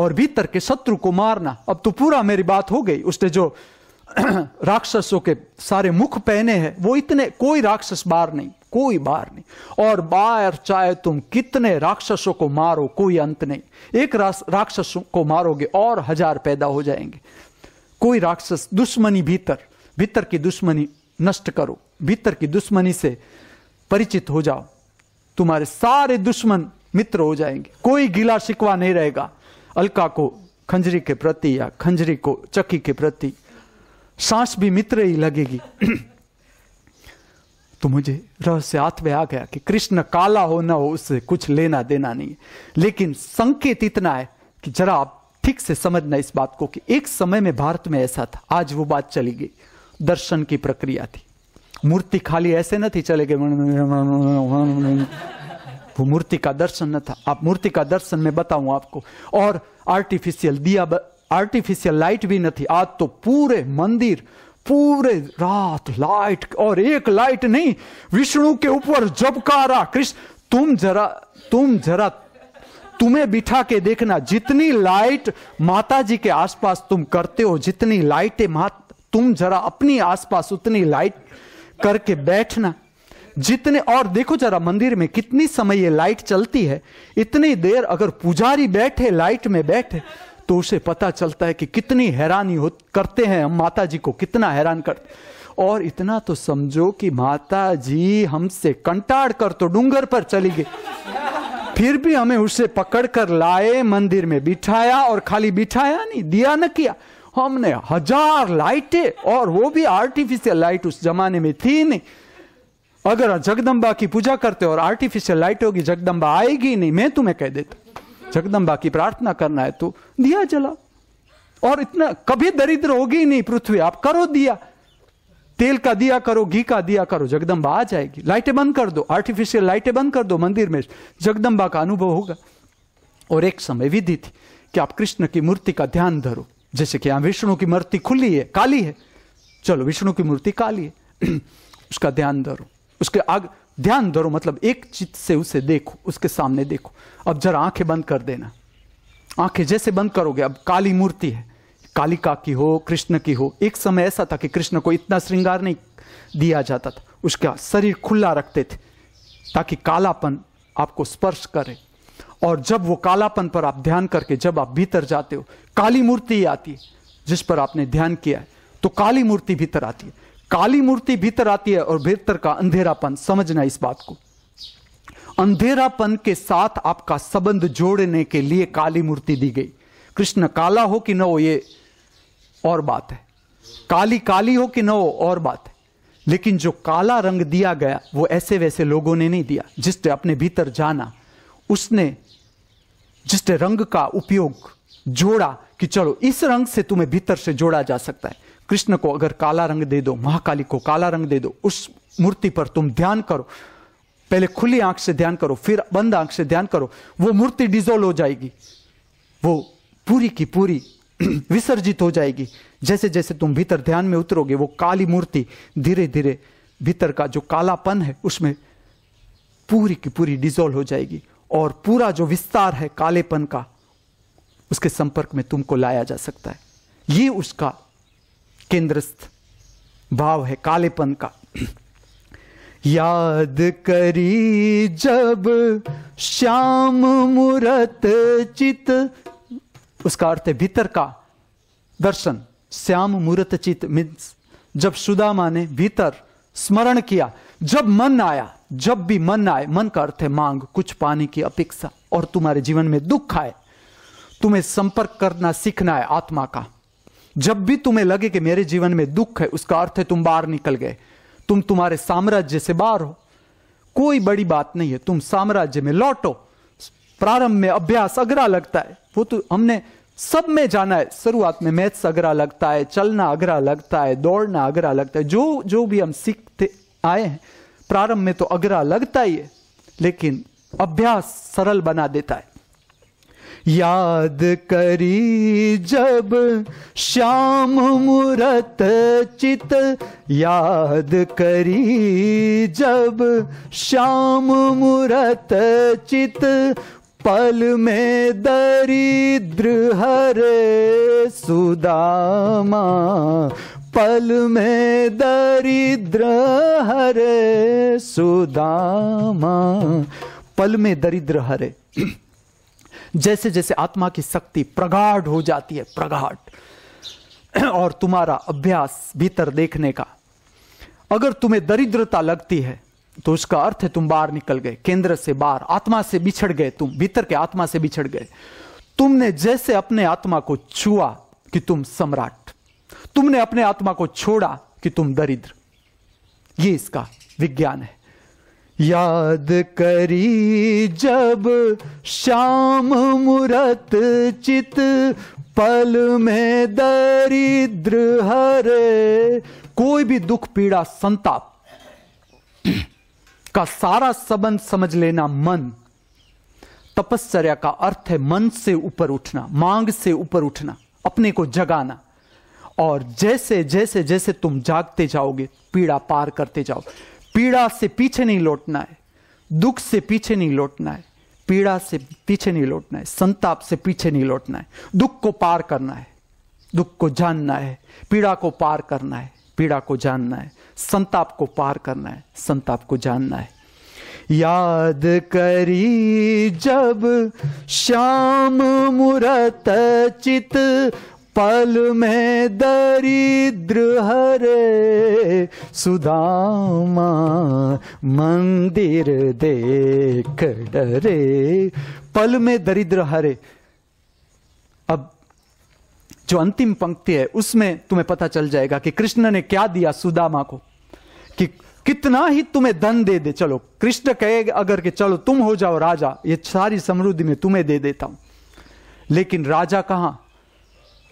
और भीतर के शत्रु को मारना अब तो पूरा मेरी बात हो गई उसने जो राक्षसों के सारे मुख पहने हैं वो इतने कोई राक्षस बार नहीं कोई बार नहीं और बार चाहे तुम कितने राक्षसों को मारो कोई अंत नहीं एक राक्षसों को मारोगे और हजार पैदा हो जाएंगे कोई राक्षस दुश्मनी भीतर भीतर की दुश्मनी नष्ट करो भीतर की दुश्मनी से परिचित हो जाओ तुम्हारे सारे दुश्मन मित्र हो जाएंगे कोई गिला शिकवा नहीं रहेगा अलका को खंजरी के प्रति या खंजरी को चक्की के प्रति सांस भी मित्र ही लगेगी तो मुझे रहस्य हाथ में आ गया कि कृष्ण काला हो ना हो उससे कुछ लेना देना नहीं लेकिन संकेत इतना है कि जरा आप ठीक से समझना इस बात को कि एक समय में भारत में ऐसा था आज वो बात चली गई दर्शन की प्रक्रिया थी मूर्ति खाली ऐसे न थी चले गए वो मूर्ति का दर्शन न था आप मूर्ति का दर्शन में बताऊं आपको और आर्टिफिशियल दिया आर्टिफिशियल लाइट भी न थी आज तो पूरे मंदिर पूरे रात लाइट और एक लाइट नहीं विष्णु के ऊपर जबकारा कृष्ण तुम जरा तुम जरा तुम्हें बिठा के देखना जितनी लाइट माता जी के आसपास तुम करते हो जितनी लाइटें तुम जरा अपनी आसपास उतनी लाइट करके बैठना जितने और देखो जरा मंदिर में कितनी समय ये लाइट चलती है इतनी देर अगर पुजारी बैठे लाइट में बैठे तो उसे पता चलता है कि कितनी हैरानी हो करते हैं हम माता जी को कितना हैरान करते और इतना तो समझो कि माता जी हमसे कंटाड़ कर तो डूंगर पर चली गई फिर भी हमें उसे पकड़ कर लाए मंदिर में बिठाया और खाली बिठाया नहीं दिया न किया हमने हजार लाइटें और वो भी आर्टिफिशियल लाइट उस जमाने में थी नहीं अगर जगदम्बा की पूजा करते और आर्टिफिशियल लाइट होगी जगदम्बा आएगी नहीं मैं तुम्हें कह देता जगदम्बा की प्रार्थना करना है तो दिया जला और इतना कभी दरिद्र होगी नहीं पृथ्वी आप करो दिया तेल का दिया करो घी का दिया करो जगदम्बा आ जाएगी लाइटें बंद कर दो आर्टिफिशियल लाइटें बंद कर दो मंदिर में जगदम्बा का अनुभव होगा और एक समय विधि थी कि आप कृष्ण की मूर्ति का ध्यान धरो जैसे कि विष्णु की मूर्ति खुली है काली है चलो विष्णु की मूर्ति काली है उसका ध्यान धरो उसके आग ध्यान धरो मतलब एक चित से उसे देखो उसके सामने देखो अब जरा आंखें बंद कर देना आंखें जैसे बंद करोगे अब काली मूर्ति है कालिका की हो कृष्ण की हो एक समय ऐसा था कि कृष्ण को इतना श्रृंगार नहीं दिया जाता था उसका शरीर खुला रखते थे ताकि कालापन आपको स्पर्श करे और जब वो कालापन पर आप ध्यान करके जब आप भीतर जाते हो काली मूर्ति आती है जिस पर आपने ध्यान किया है तो काली मूर्ति भीतर आती है काली मूर्ति भीतर आती है और भीतर का अंधेरापन समझना इस बात को अंधेरापन के साथ आपका संबंध जोड़ने के लिए काली मूर्ति दी गई कृष्ण काला हो कि न हो ये और बात है काली काली हो कि न हो और बात है लेकिन जो काला रंग दिया गया वो ऐसे वैसे लोगों ने नहीं दिया जिसने अपने भीतर जाना उसने जिस रंग का उपयोग जोड़ा कि चलो इस रंग से तुम्हें भीतर से जोड़ा जा सकता है कृष्ण को अगर काला रंग दे दो महाकाली को काला रंग दे दो उस मूर्ति पर तुम ध्यान करो पहले खुली आंख से ध्यान करो फिर बंद आंख से ध्यान करो वो मूर्ति डिजोल्व हो जाएगी वो पूरी की पूरी विसर्जित हो जाएगी जैसे जैसे तुम भीतर ध्यान में उतरोगे वो काली मूर्ति धीरे धीरे भीतर का जो कालापन है उसमें पूरी की पूरी डिजोल्व हो जाएगी और पूरा जो विस्तार है कालेपन का उसके संपर्क में तुमको लाया जा सकता है ये उसका केंद्रस्थ भाव है कालेपन का याद करी जब श्याम मुरत चित उसका अर्थ है भीतर का दर्शन श्याम मुरत चित मीन्स जब सुदामा ने भीतर स्मरण किया जब मन आया जब भी मन आए मन का अर्थ है मांग कुछ पाने की अपेक्षा और तुम्हारे जीवन में दुख आए तुम्हें संपर्क करना सीखना है आत्मा का जब भी तुम्हें लगे कि मेरे जीवन में दुख है उसका अर्थ है तुम बाहर निकल गए तुम तुम्हारे साम्राज्य से बाहर हो कोई बड़ी बात नहीं है तुम साम्राज्य में लौटो प्रारंभ में अभ्यास अगरा लगता है वो तो हमने सब में जाना है शुरुआत में मैथ्स अगरा लगता है चलना अगरा लगता है दौड़ना अगरा लगता है जो जो भी हम सीखते आए हैं प्रारंभ में तो अगरा लगता ही है लेकिन अभ्यास सरल बना देता है याद करी जब श्याम मूरत चित याद करी जब श्याम मूर्त चित पल में दरिद्र हरे सुदामा पल में दरिद्र हरे सुदामा पल में दरिद्र हरे जैसे जैसे आत्मा की शक्ति प्रगाढ़ हो जाती है प्रगाढ़ और तुम्हारा अभ्यास भीतर देखने का अगर तुम्हें दरिद्रता लगती है तो उसका अर्थ है तुम बाहर निकल गए केंद्र से बाहर आत्मा से बिछड़ गए तुम भीतर के आत्मा से बिछड़ गए तुमने जैसे अपने आत्मा को छुआ कि तुम सम्राट तुमने अपने आत्मा को छोड़ा कि तुम दरिद्र ये इसका विज्ञान है याद करी जब श्याम मुरत चित पल में दरिद्र हरे कोई भी दुख पीड़ा संताप का सारा संबंध समझ लेना मन तपश्चर्या का अर्थ है मन से ऊपर उठना मांग से ऊपर उठना अपने को जगाना और जैसे जैसे जैसे तुम जागते जाओगे पीड़ा पार करते जाओ पीड़ा से पीछे नहीं लौटना है दुख से पीछे नहीं लौटना है पीड़ा से पीछे नहीं लौटना है संताप से पीछे नहीं लौटना है दुख को पार करना है दुख को जानना है पीड़ा को पार करना है पीड़ा को जानना है संताप को पार करना है संताप को जानना है याद करी जब श्याम मुरत चित पल में दरिद्र हरे सुदामा मंदिर देख डरे पल में दरिद्र हरे अब जो अंतिम पंक्ति है उसमें तुम्हें पता चल जाएगा कि कृष्ण ने क्या दिया सुदामा को कि कितना ही तुम्हें धन दे दे चलो कृष्ण कहे अगर कि चलो तुम हो जाओ राजा ये सारी समृद्धि में तुम्हें दे देता हूं लेकिन राजा कहां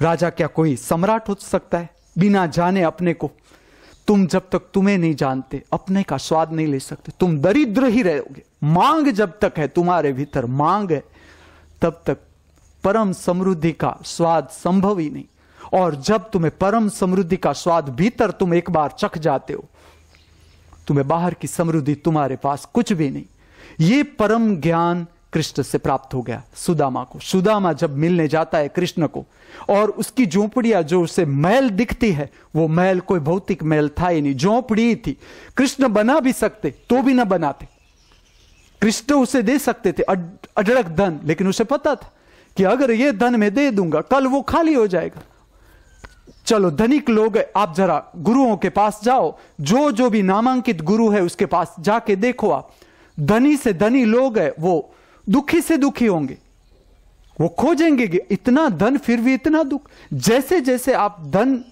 राजा क्या कोई सम्राट हो सकता है बिना जाने अपने को तुम जब तक तुम्हें नहीं जानते अपने का स्वाद नहीं ले सकते तुम दरिद्र ही रहोगे मांग जब तक है तुम्हारे भीतर मांग है तब तक परम समृद्धि का स्वाद संभव ही नहीं और जब तुम्हें परम समृद्धि का स्वाद भीतर तुम एक बार चख जाते हो तुम्हें बाहर की समृद्धि तुम्हारे पास कुछ भी नहीं ये परम ज्ञान कृष्ण से प्राप्त हो गया सुदामा को सुदामा जब मिलने जाता है कृष्ण को और उसकी झोंपड़िया जो उसे महल दिखती है वो महल कोई भौतिक महल था ही नहीं झोंपड़ी थी कृष्ण बना भी सकते तो भी ना बनाते कृष्ण उसे दे सकते थे अड, अडरक धन लेकिन उसे पता था कि अगर ये धन मैं दे दूंगा कल वो खाली हो जाएगा चलो धनिक लोग आप जरा गुरुओं के पास जाओ जो जो भी नामांकित गुरु है उसके पास जाके देखो आप धनी से धनी लोग है वो दुखी से दुखी होंगे वो खोजेंगे कि इतना धन फिर भी इतना दुख जैसे जैसे आप धन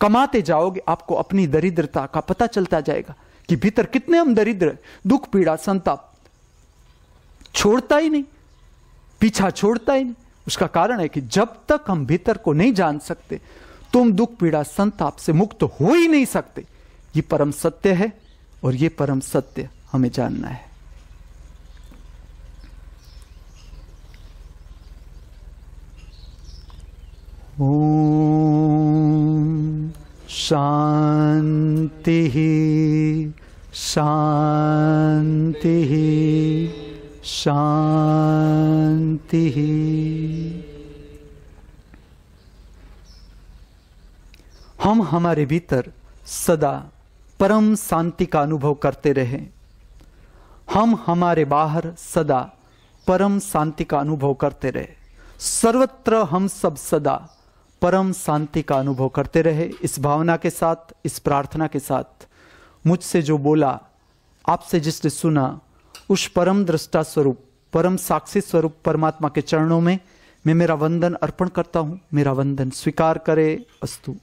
कमाते जाओगे आपको अपनी दरिद्रता का पता चलता जाएगा कि भीतर कितने हम दरिद्र दुख पीड़ा संताप छोड़ता ही नहीं पीछा छोड़ता ही नहीं उसका कारण है कि जब तक हम भीतर को नहीं जान सकते तुम दुख पीड़ा संताप से मुक्त हो ही नहीं सकते ये परम सत्य है और ये परम सत्य हमें जानना है शांति शांति शांति हम हमारे भीतर सदा परम शांति का अनुभव करते रहे हम हमारे बाहर सदा परम शांति का अनुभव करते रहे सर्वत्र हम सब सदा परम शांति का अनुभव करते रहे इस भावना के साथ इस प्रार्थना के साथ मुझसे जो बोला आपसे जिसने सुना उस परम दृष्टा स्वरूप परम साक्षी स्वरूप परमात्मा के चरणों में मैं मेरा वंदन अर्पण करता हूँ मेरा वंदन स्वीकार करे अस्तु